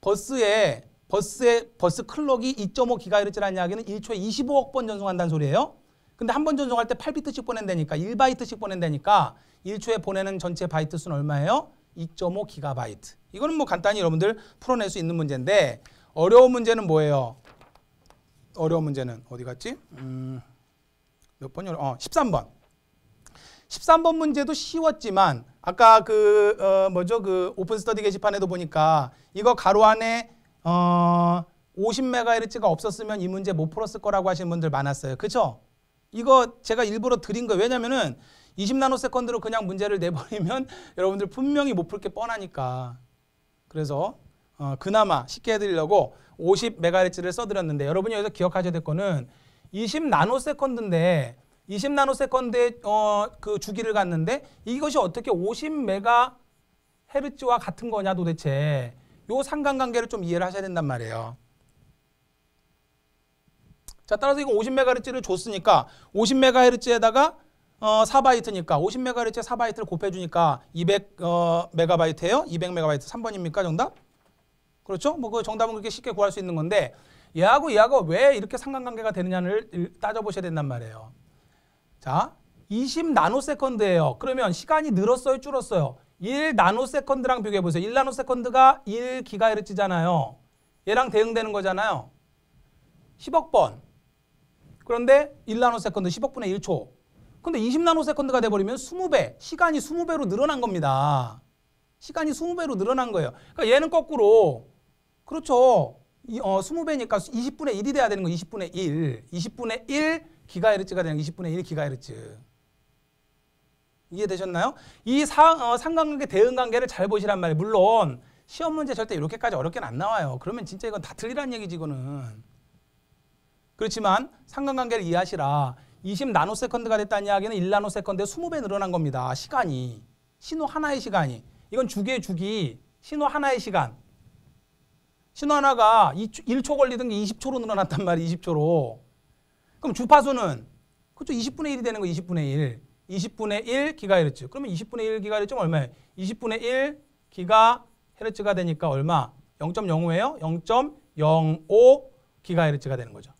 버스에 버스의 버스 클럭이 2.5 기가헤르츠라는 이야기는 1초에 25억 번 전송한다는 소리예요. 근데 한 번 전송할 때 8비트씩 보낸다니까 1바이트씩 보낸다니까 1초에 보내는 전체 바이트 수는 얼마예요? 2.5 기가바이트. 이거는 뭐 간단히 여러분들 풀어낼 수 있는 문제인데 어려운 문제는 뭐예요? 어려운 문제는 어디 갔지? 음, 몇 번이 어 어, 13번. 13번 문제도 쉬웠지만 아까 그 어, 뭐죠? 그 오픈 스터디 게시판에도 보니까 이거 가로 안에 어, 50MHz가 없었으면 이 문제 못 풀었을 거라고 하시는 분들 많았어요. 그렇죠? 이거 제가 일부러 드린 거예요. 왜냐면은 20나노세컨드로 그냥 문제를 내버리면 여러분들 분명히 못풀게 뻔하니까. 그래서 어, 그나마 쉽게 해드리려고 50MHz를 써드렸는데 여러분이 여기서 기억하셔야 될 거는 20나노세컨드인데 20나노세컨드의 어, 그 주기를 갖는데 이것이 어떻게 50메가헤르츠와 같은 거냐 도대체 요 상관관계를 좀 이해를 하셔야 된단 말이에요. 자, 따라서 이거 50MHz를 줬으니까 50MHz에다가 어, 4바이트니까 50MHz에 4바이트를 곱해주니까 200메가바이트예요. 어, 200메가바이트 3번입니까 정답? 그렇죠? 뭐그 정답은 그렇게 쉽게 구할 수 있는 건데 얘하고 얘하고 왜 이렇게 상관관계가 되느냐를 따져보셔야 된단 말이에요. 자, 20 나노세컨드예요. 그러면 시간이 늘었어요, 줄었어요? 1 나노세컨드랑 비교해 보세요. 1 나노세컨드가 1 기가헤르츠잖아요. 얘랑 대응되는 거잖아요. 10억 번. 그런데 1 나노세컨드 10억 분의 1초. 근데 20 나노세컨드가 돼버리면 20배. 시간이 20배로 늘어난 겁니다. 시간이 20배로 늘어난 거예요. 그러니까 얘는 거꾸로 그렇죠. 이, 어, 20배니까 20분의 1이 돼야 되는 거예요 20분의 1. 20분의 1 기가헤르츠가 되는 20분의 1 기가헤르츠. 이해되셨나요? 이 사, 어, 상관관계 대응 관계를 잘 보시란 말이에요. 물론 시험 문제 절대 이렇게까지 어렵게는 안 나와요. 그러면 진짜 이건 다틀리라는 얘기지 이거는. 그렇지만 상관관계를 이해하시라. 20 나노세컨드가 됐다는 이야기는 1 나노세컨드에 20배 늘어난 겁니다. 시간이. 신호 하나의 시간이. 이건 주기의 주기. 신호 하나의 시간. 신호 하나가 1초 걸리던 게 20초로 늘어났단 말이에요. 20초로. 그럼 주파수는 그렇죠. 20분의 1이 되는 거예요 20분의 1. 20분의 1 기가헤르츠. 그러면 20분의 1 기가헤르츠면 얼마예요? 20분의 1 기가헤르츠가 되니까 얼마? 0.05예요? 0.05 기가헤르츠가 되는 거죠.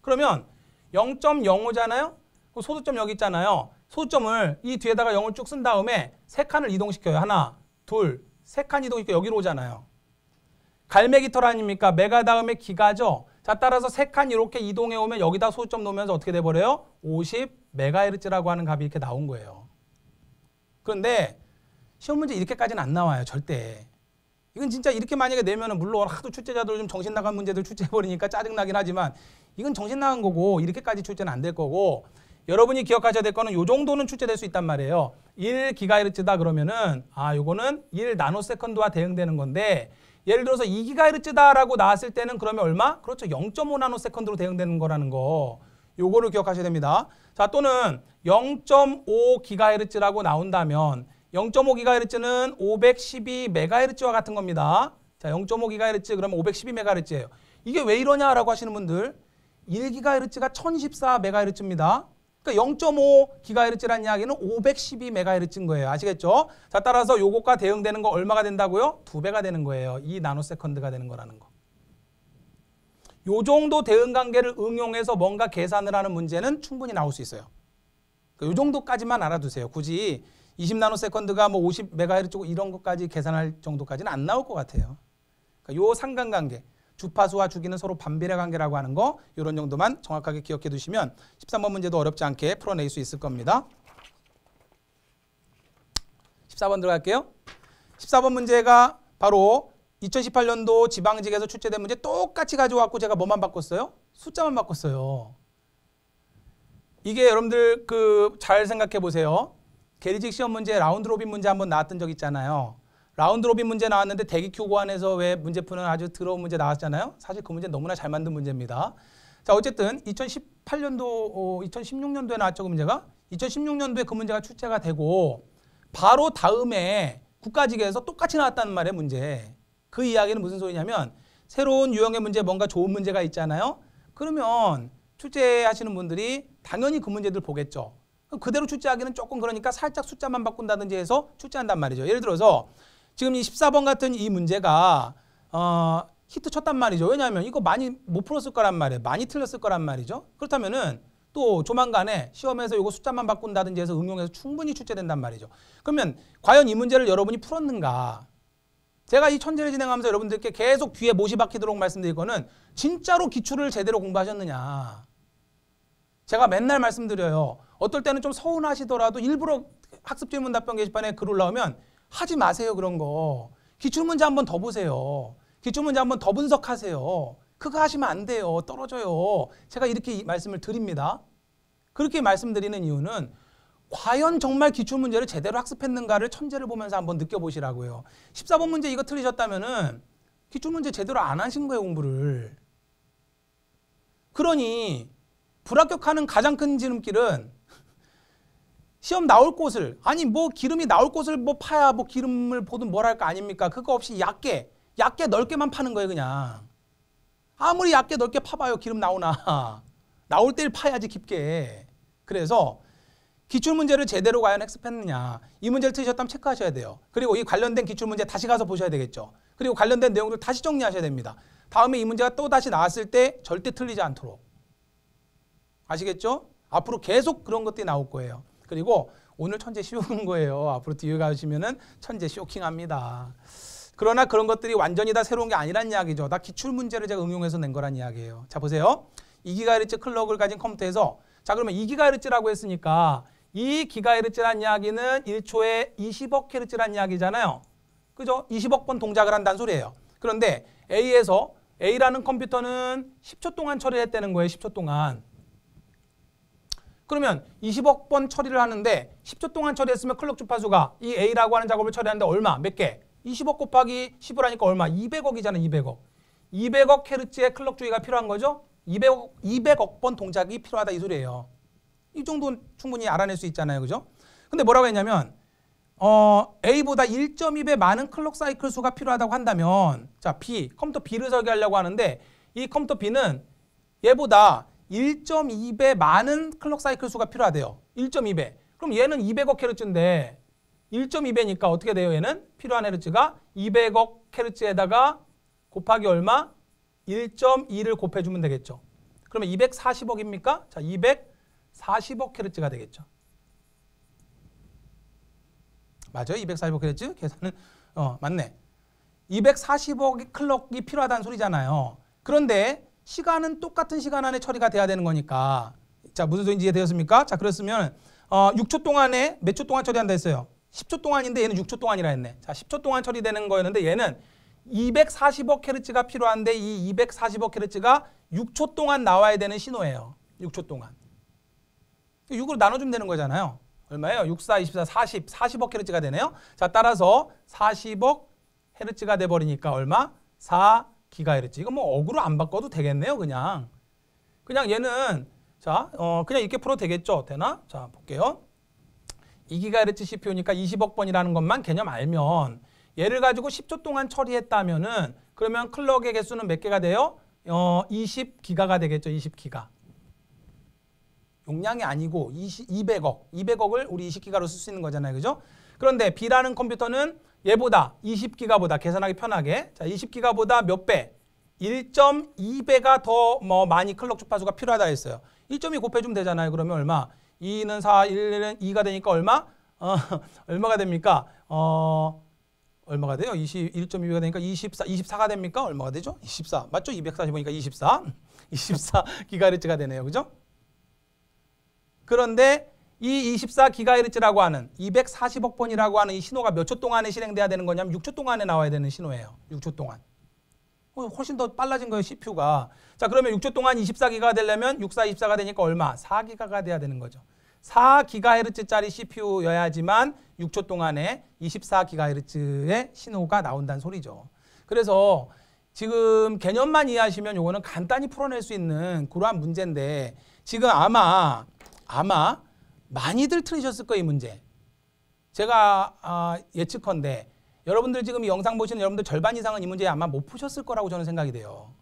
그러면 0.05잖아요? 소수점 여기 있잖아요. 소수점을 이 뒤에다가 0을 쭉 쓴 다음에 세 칸을 이동시켜요. 하나, 둘, 세 칸 이동시켜 여기로 오잖아요. 갈매기 털 아닙니까? 메가 다음에 기가죠. 자 따라서 세 칸 이렇게 이동해 오면 여기다 소수점 놓으면서 어떻게 돼버려요? 50 메가헤르츠라고 하는 값이 이렇게 나온 거예요. 그런데 시험 문제 이렇게까지는 안 나와요. 절대. 이건 진짜 이렇게 만약에 내면은 물론 하도 출제자들 좀 정신 나간 문제들 출제해 버리니까 짜증 나긴 하지만 이건 정신 나간 거고 이렇게까지 출제는 안 될 거고 여러분이 기억하셔야 될 거는 요 정도는 출제될 수 있단 말이에요. 1기가헤르츠다 그러면은 아 요거는 1 나노세컨드와 대응되는 건데 예를 들어서 2기가헤르츠다라고 나왔을 때는 그러면 얼마? 그렇죠. 0.5 나노세컨드로 대응되는 거라는 거. 요거를 기억하셔야 됩니다. 자, 또는 0.5GHz라고 나온다면 0.5GHz는 512MHz와 같은 겁니다. 자, 0.5GHz 그러면 512MHz예요. 이게 왜 이러냐라고 하시는 분들 1GHz가 1014MHz입니다. 그러니까 0 5 g h z 는 이야기는 512MHz인 거예요. 아시겠죠? 자, 따라서 요것과 대응되는 거 얼마가 된다고요? 두배가 되는 거예요. 이나노세컨드가 되는 거라는 거. 요 정도 대응 관계를 응용해서 뭔가 계산을 하는 문제는 충분히 나올 수 있어요. 그러니까 요 정도까지만 알아두세요. 굳이 20나노세컨드가 뭐5 0메가헤르츠 이런 것까지 계산할 정도까지는 안 나올 것 같아요. 그러니까 요 상관관계, 주파수와 주기는 서로 반비례 관계라고 하는 거 이런 정도만 정확하게 기억해 두시면 13번 문제도 어렵지 않게 풀어낼 수 있을 겁니다. 14번 들어갈게요. 14번 문제가 바로 2018년도 지방직에서 출제된 문제 똑같이 가져왔고 제가 뭐만 바꿨어요? 숫자만 바꿨어요. 이게 여러분들 그 잘 생각해 보세요. 계리직 시험 문제 라운드 로빈 문제 한번 나왔던 적 있잖아요. 라운드 로빈 문제 나왔는데 대기큐 고안에서 왜 문제 푸는 아주 더러운 문제 나왔잖아요. 사실 그 문제 너무나 잘 만든 문제입니다. 자 어쨌든 2018년도, 어, 2016년도에 나왔죠 그 문제가. 2016년도에 그 문제가 출제가 되고 바로 다음에 국가직에서 똑같이 나왔다는 말의 문제. 그 이야기는 무슨 소리냐면 새로운 유형의 문제 뭔가 좋은 문제가 있잖아요. 그러면 출제하시는 분들이 당연히 그 문제들 보겠죠. 그대로 출제하기는 조금 그러니까 살짝 숫자만 바꾼다든지 해서 출제한단 말이죠. 예를 들어서 지금 이 14번 같은 이 문제가 어, 히트 쳤단 말이죠. 왜냐하면 이거 많이 못 풀었을 거란 말이에요. 많이 틀렸을 거란 말이죠. 그렇다면은 또 조만간에 시험에서 이거 숫자만 바꾼다든지 해서 응용해서 충분히 출제된단 말이죠. 그러면 과연 이 문제를 여러분이 풀었는가? 제가 이 천재를 진행하면서 여러분들께 계속 귀에 못이 박히도록 말씀드릴 거는 진짜로 기출을 제대로 공부하셨느냐. 제가 맨날 말씀드려요. 어떨 때는 좀 서운하시더라도 일부러 학습질문 답변 게시판에 글 올라오면 하지 마세요 그런 거. 기출문제 한번 더 보세요. 기출문제 한번 더 분석하세요. 그거 하시면 안 돼요. 떨어져요. 제가 이렇게 말씀을 드립니다. 그렇게 말씀드리는 이유는 과연 정말 기출 문제를 제대로 학습했는가를 천재를 보면서 한번 느껴보시라고요. 14번 문제 이거 틀리셨다면 기출 문제 제대로 안 하신 거예요, 공부를. 그러니 불합격하는 가장 큰 지름길은 시험 나올 곳을 아니 뭐 기름이 나올 곳을 뭐 파야 뭐 기름을 보든 뭘 할 거 아닙니까? 그거 없이 얕게 얇게 넓게만 파는 거예요, 그냥. 아무리 얇게 넓게 파봐요, 기름 나오나. 나올 때를 파야지 깊게. 그래서 기출문제를 제대로 과연 학습했느냐 이 문제를 틀으셨다면 체크하셔야 돼요. 그리고 이 관련된 기출문제 다시 가서 보셔야 되겠죠. 그리고 관련된 내용들 다시 정리하셔야 됩니다. 다음에 이 문제가 또 다시 나왔을 때 절대 틀리지 않도록 아시겠죠? 앞으로 계속 그런 것들이 나올 거예요. 그리고 오늘 천재 쉬운 거예요. 앞으로 뒤에 가시면은 천재 쇼킹합니다. 그러나 그런 것들이 완전히 다 새로운 게 아니란 이야기죠. 다 기출 문제를 제가 응용해서 낸 거란 이야기예요. 자 보세요. 2기가헤르츠 클럭을 가진 컴퓨터에서 자 그러면 2기가헤르츠라고 했으니까 이 기가헤르츠란 이야기는 1초에 20억 헤르츠란 이야기잖아요. 그죠? 20억 번 동작을 한다는 소리예요. 그런데 A에서 A라는 컴퓨터는 10초 동안 처리를 했다는 거예요. 10초 동안. 그러면 20억 번 처리를 하는데 10초 동안 처리했으면 클럭 주파수가 이 A라고 하는 작업을 처리하는데 얼마? 몇 개? 20억 곱하기 10을 하니까 얼마? 200억이잖아요. 200억. 200억 헤르츠의 클럭 주기가 필요한 거죠? 200억, 200억 번 동작이 필요하다 이 소리예요. 이 정도는 충분히 알아낼 수 있잖아요. 그죠? 근데 뭐라고 했냐면 어, A보다 1.2배 많은 클럭 사이클 수가 필요하다고 한다면 자 B, 컴퓨터 B를 설계하려고 하는데 이 컴퓨터 B는 얘보다 1.2배 많은 클럭 사이클 수가 필요하대요. 1.2배. 그럼 얘는 200억 헤르츠인데 1.2배니까 어떻게 돼요? 얘는 필요한 헤르츠가 200억 헤르츠에다가 곱하기 얼마? 1.2를 곱해주면 되겠죠. 그러면 240억입니까? 자, 240 245kHz가 되겠죠. 맞아요. 245kHz 계산은 어, 맞네. 245클럭이 필요하다는 소리잖아요. 그런데 시간은 똑같은 시간 안에 처리가 돼야 되는 거니까 자 무슨 소리인지 이해되었습니까? 자 그렇으면 어, 6초 동안에 몇 초 동안 처리한다 했어요? 10초 동안인데 얘는 6초 동안이라 했네. 자 10초 동안 처리되는 거였는데 얘는 245Hz가 필요한데 이 245Hz가 6초 동안 나와야 되는 신호예요. 6초 동안. 6으로 나눠주면 되는 거잖아요. 얼마예요? 6, 4, 24, 40, 40억 헤르츠가 되네요. 자, 따라서 40억 헤르츠가 돼버리니까 얼마? 4 기가헤르츠. 이거 뭐 억으로 안 바꿔도 되겠네요, 그냥. 그냥 얘는 자, 어, 그냥 이렇게 풀어도 되겠죠? 되나? 자, 볼게요. 2기가헤르츠 CPU니까 20억 번이라는 것만 개념 알면 얘를 가지고 10초 동안 처리했다면은 그러면 클럭의 개수는 몇 개가 돼요? 어, 20기가가 되겠죠, 20기가. 용량이 아니고 20, 200억, 200억을 우리 20기가로 쓸 수 있는 거잖아요. 그죠? 그런데 B라는 컴퓨터는 얘보다 20기가보다 계산하기 편하게 자 20기가보다 몇 배? 1.2배가 더 뭐 많이 클럭 주파수가 필요하다 했어요. 1.2 곱해주면 되잖아요. 그러면 얼마? 2는 4, 1은 2가 되니까 얼마? 어, 얼마가 됩니까? 어, 얼마가 돼요? 21.2배가 되니까 24, 24가 됩니까? 얼마가 되죠? 24. 맞죠? 2 4 0보니까 24. 24 기가헤르츠가 되네요. 그죠? 그런데 이 24기가헤르츠라고 하는 240억 번이라고 하는 이 신호가 몇 초 동안에 실행돼야 되는 거냐면 6초 동안에 나와야 되는 신호예요. 6초 동안. 어, 훨씬 더 빨라진 거예요, CPU가. 자, 그러면 6초 동안 24기가 되려면 6424가 되니까 얼마? 4기가가 돼야 되는 거죠. 4기가헤르츠짜리 CPU여야지만 6초 동안에 24기가헤르츠의 신호가 나온다는 소리죠. 그래서 지금 개념만 이해하시면 이거는 간단히 풀어낼 수 있는 그러한 문제인데 지금 아마 아마 많이들 틀리셨을 거예요, 이 문제. 제가 아, 예측컨대 여러분들 지금 영상 보시는 여러분들 절반 이상은 이 문제 아마 못 푸셨을 거라고 저는 생각이 돼요.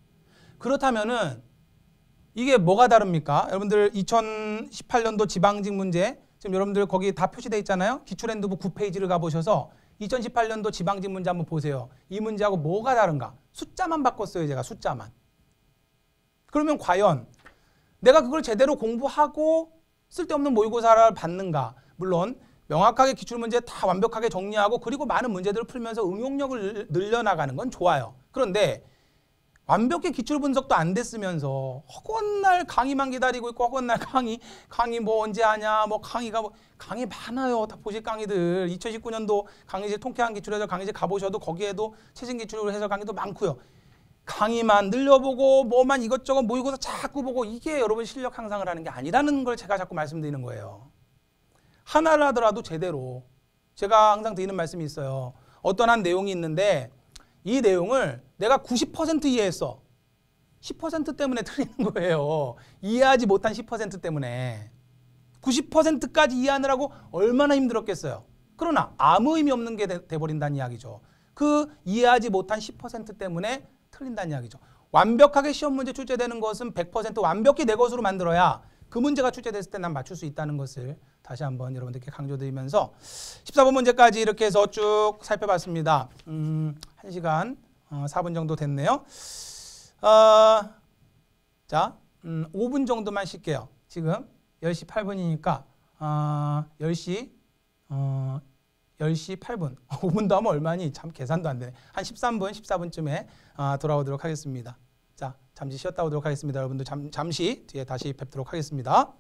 그렇다면은 이게 뭐가 다릅니까? 여러분들 2018년도 지방직 문제 지금 여러분들 거기 다 표시돼 있잖아요. 기출랜드부 9페이지를 가보셔서 2018년도 지방직 문제 한번 보세요. 이 문제하고 뭐가 다른가? 숫자만 바꿨어요. 제가 숫자만. 그러면 과연 내가 그걸 제대로 공부하고 쓸데없는 모의고사를 받는가. 물론 명확하게 기출문제 다 완벽하게 정리하고 그리고 많은 문제들을 풀면서 응용력을 늘려나가는 건 좋아요. 그런데 완벽히 기출 분석도 안 됐으면서 허건 날 강의만 기다리고 있고 허건 날 강의 강의 뭐 언제 하냐 뭐 강의가 뭐 강의 많아요 다 보실 강의들 2019년도 강의실 통쾌한 기출에서 강의실 가보셔도 거기에도 최신 기출 을해서 강의도 많고요 강의만 늘려보고 뭐만 이것저것 모의고사 자꾸 보고 이게 여러분 실력 향상을 하는 게 아니라는 걸 제가 자꾸 말씀드리는 거예요. 하나라더라도 제대로 제가 항상 드리는 말씀이 있어요. 어떤 한 내용이 있는데 이 내용을 내가 90% 이해했어. 10% 때문에 틀리는 거예요. 이해하지 못한 10% 때문에. 90%까지 이해하느라고 얼마나 힘들었겠어요. 그러나 아무 의미 없는 게 돼버린다는 이야기죠. 그 이해하지 못한 10% 때문에 틀린다는 이야기죠. 완벽하게 시험 문제 출제되는 것은 100% 완벽히 내 것으로 만들어야 그 문제가 출제됐을 때 난 맞출 수 있다는 것을 다시 한번 여러분들께 강조드리면서 14번 문제까지 이렇게 해서 쭉 살펴봤습니다. 음, 1시간 어, 4분 정도 됐네요. 어, 자, 음, 5분 정도만 쉴게요. 지금 10시 8분이니까 어, 10시 어, 10시 8분. 5분도 하면 얼마니? 참 계산도 안 되네. 한 13분, 14분쯤에 아, 돌아오도록 하겠습니다. 자, 잠시 쉬었다 오도록 하겠습니다. 여러분들 잠, 잠시 뒤에 다시 뵙도록 하겠습니다.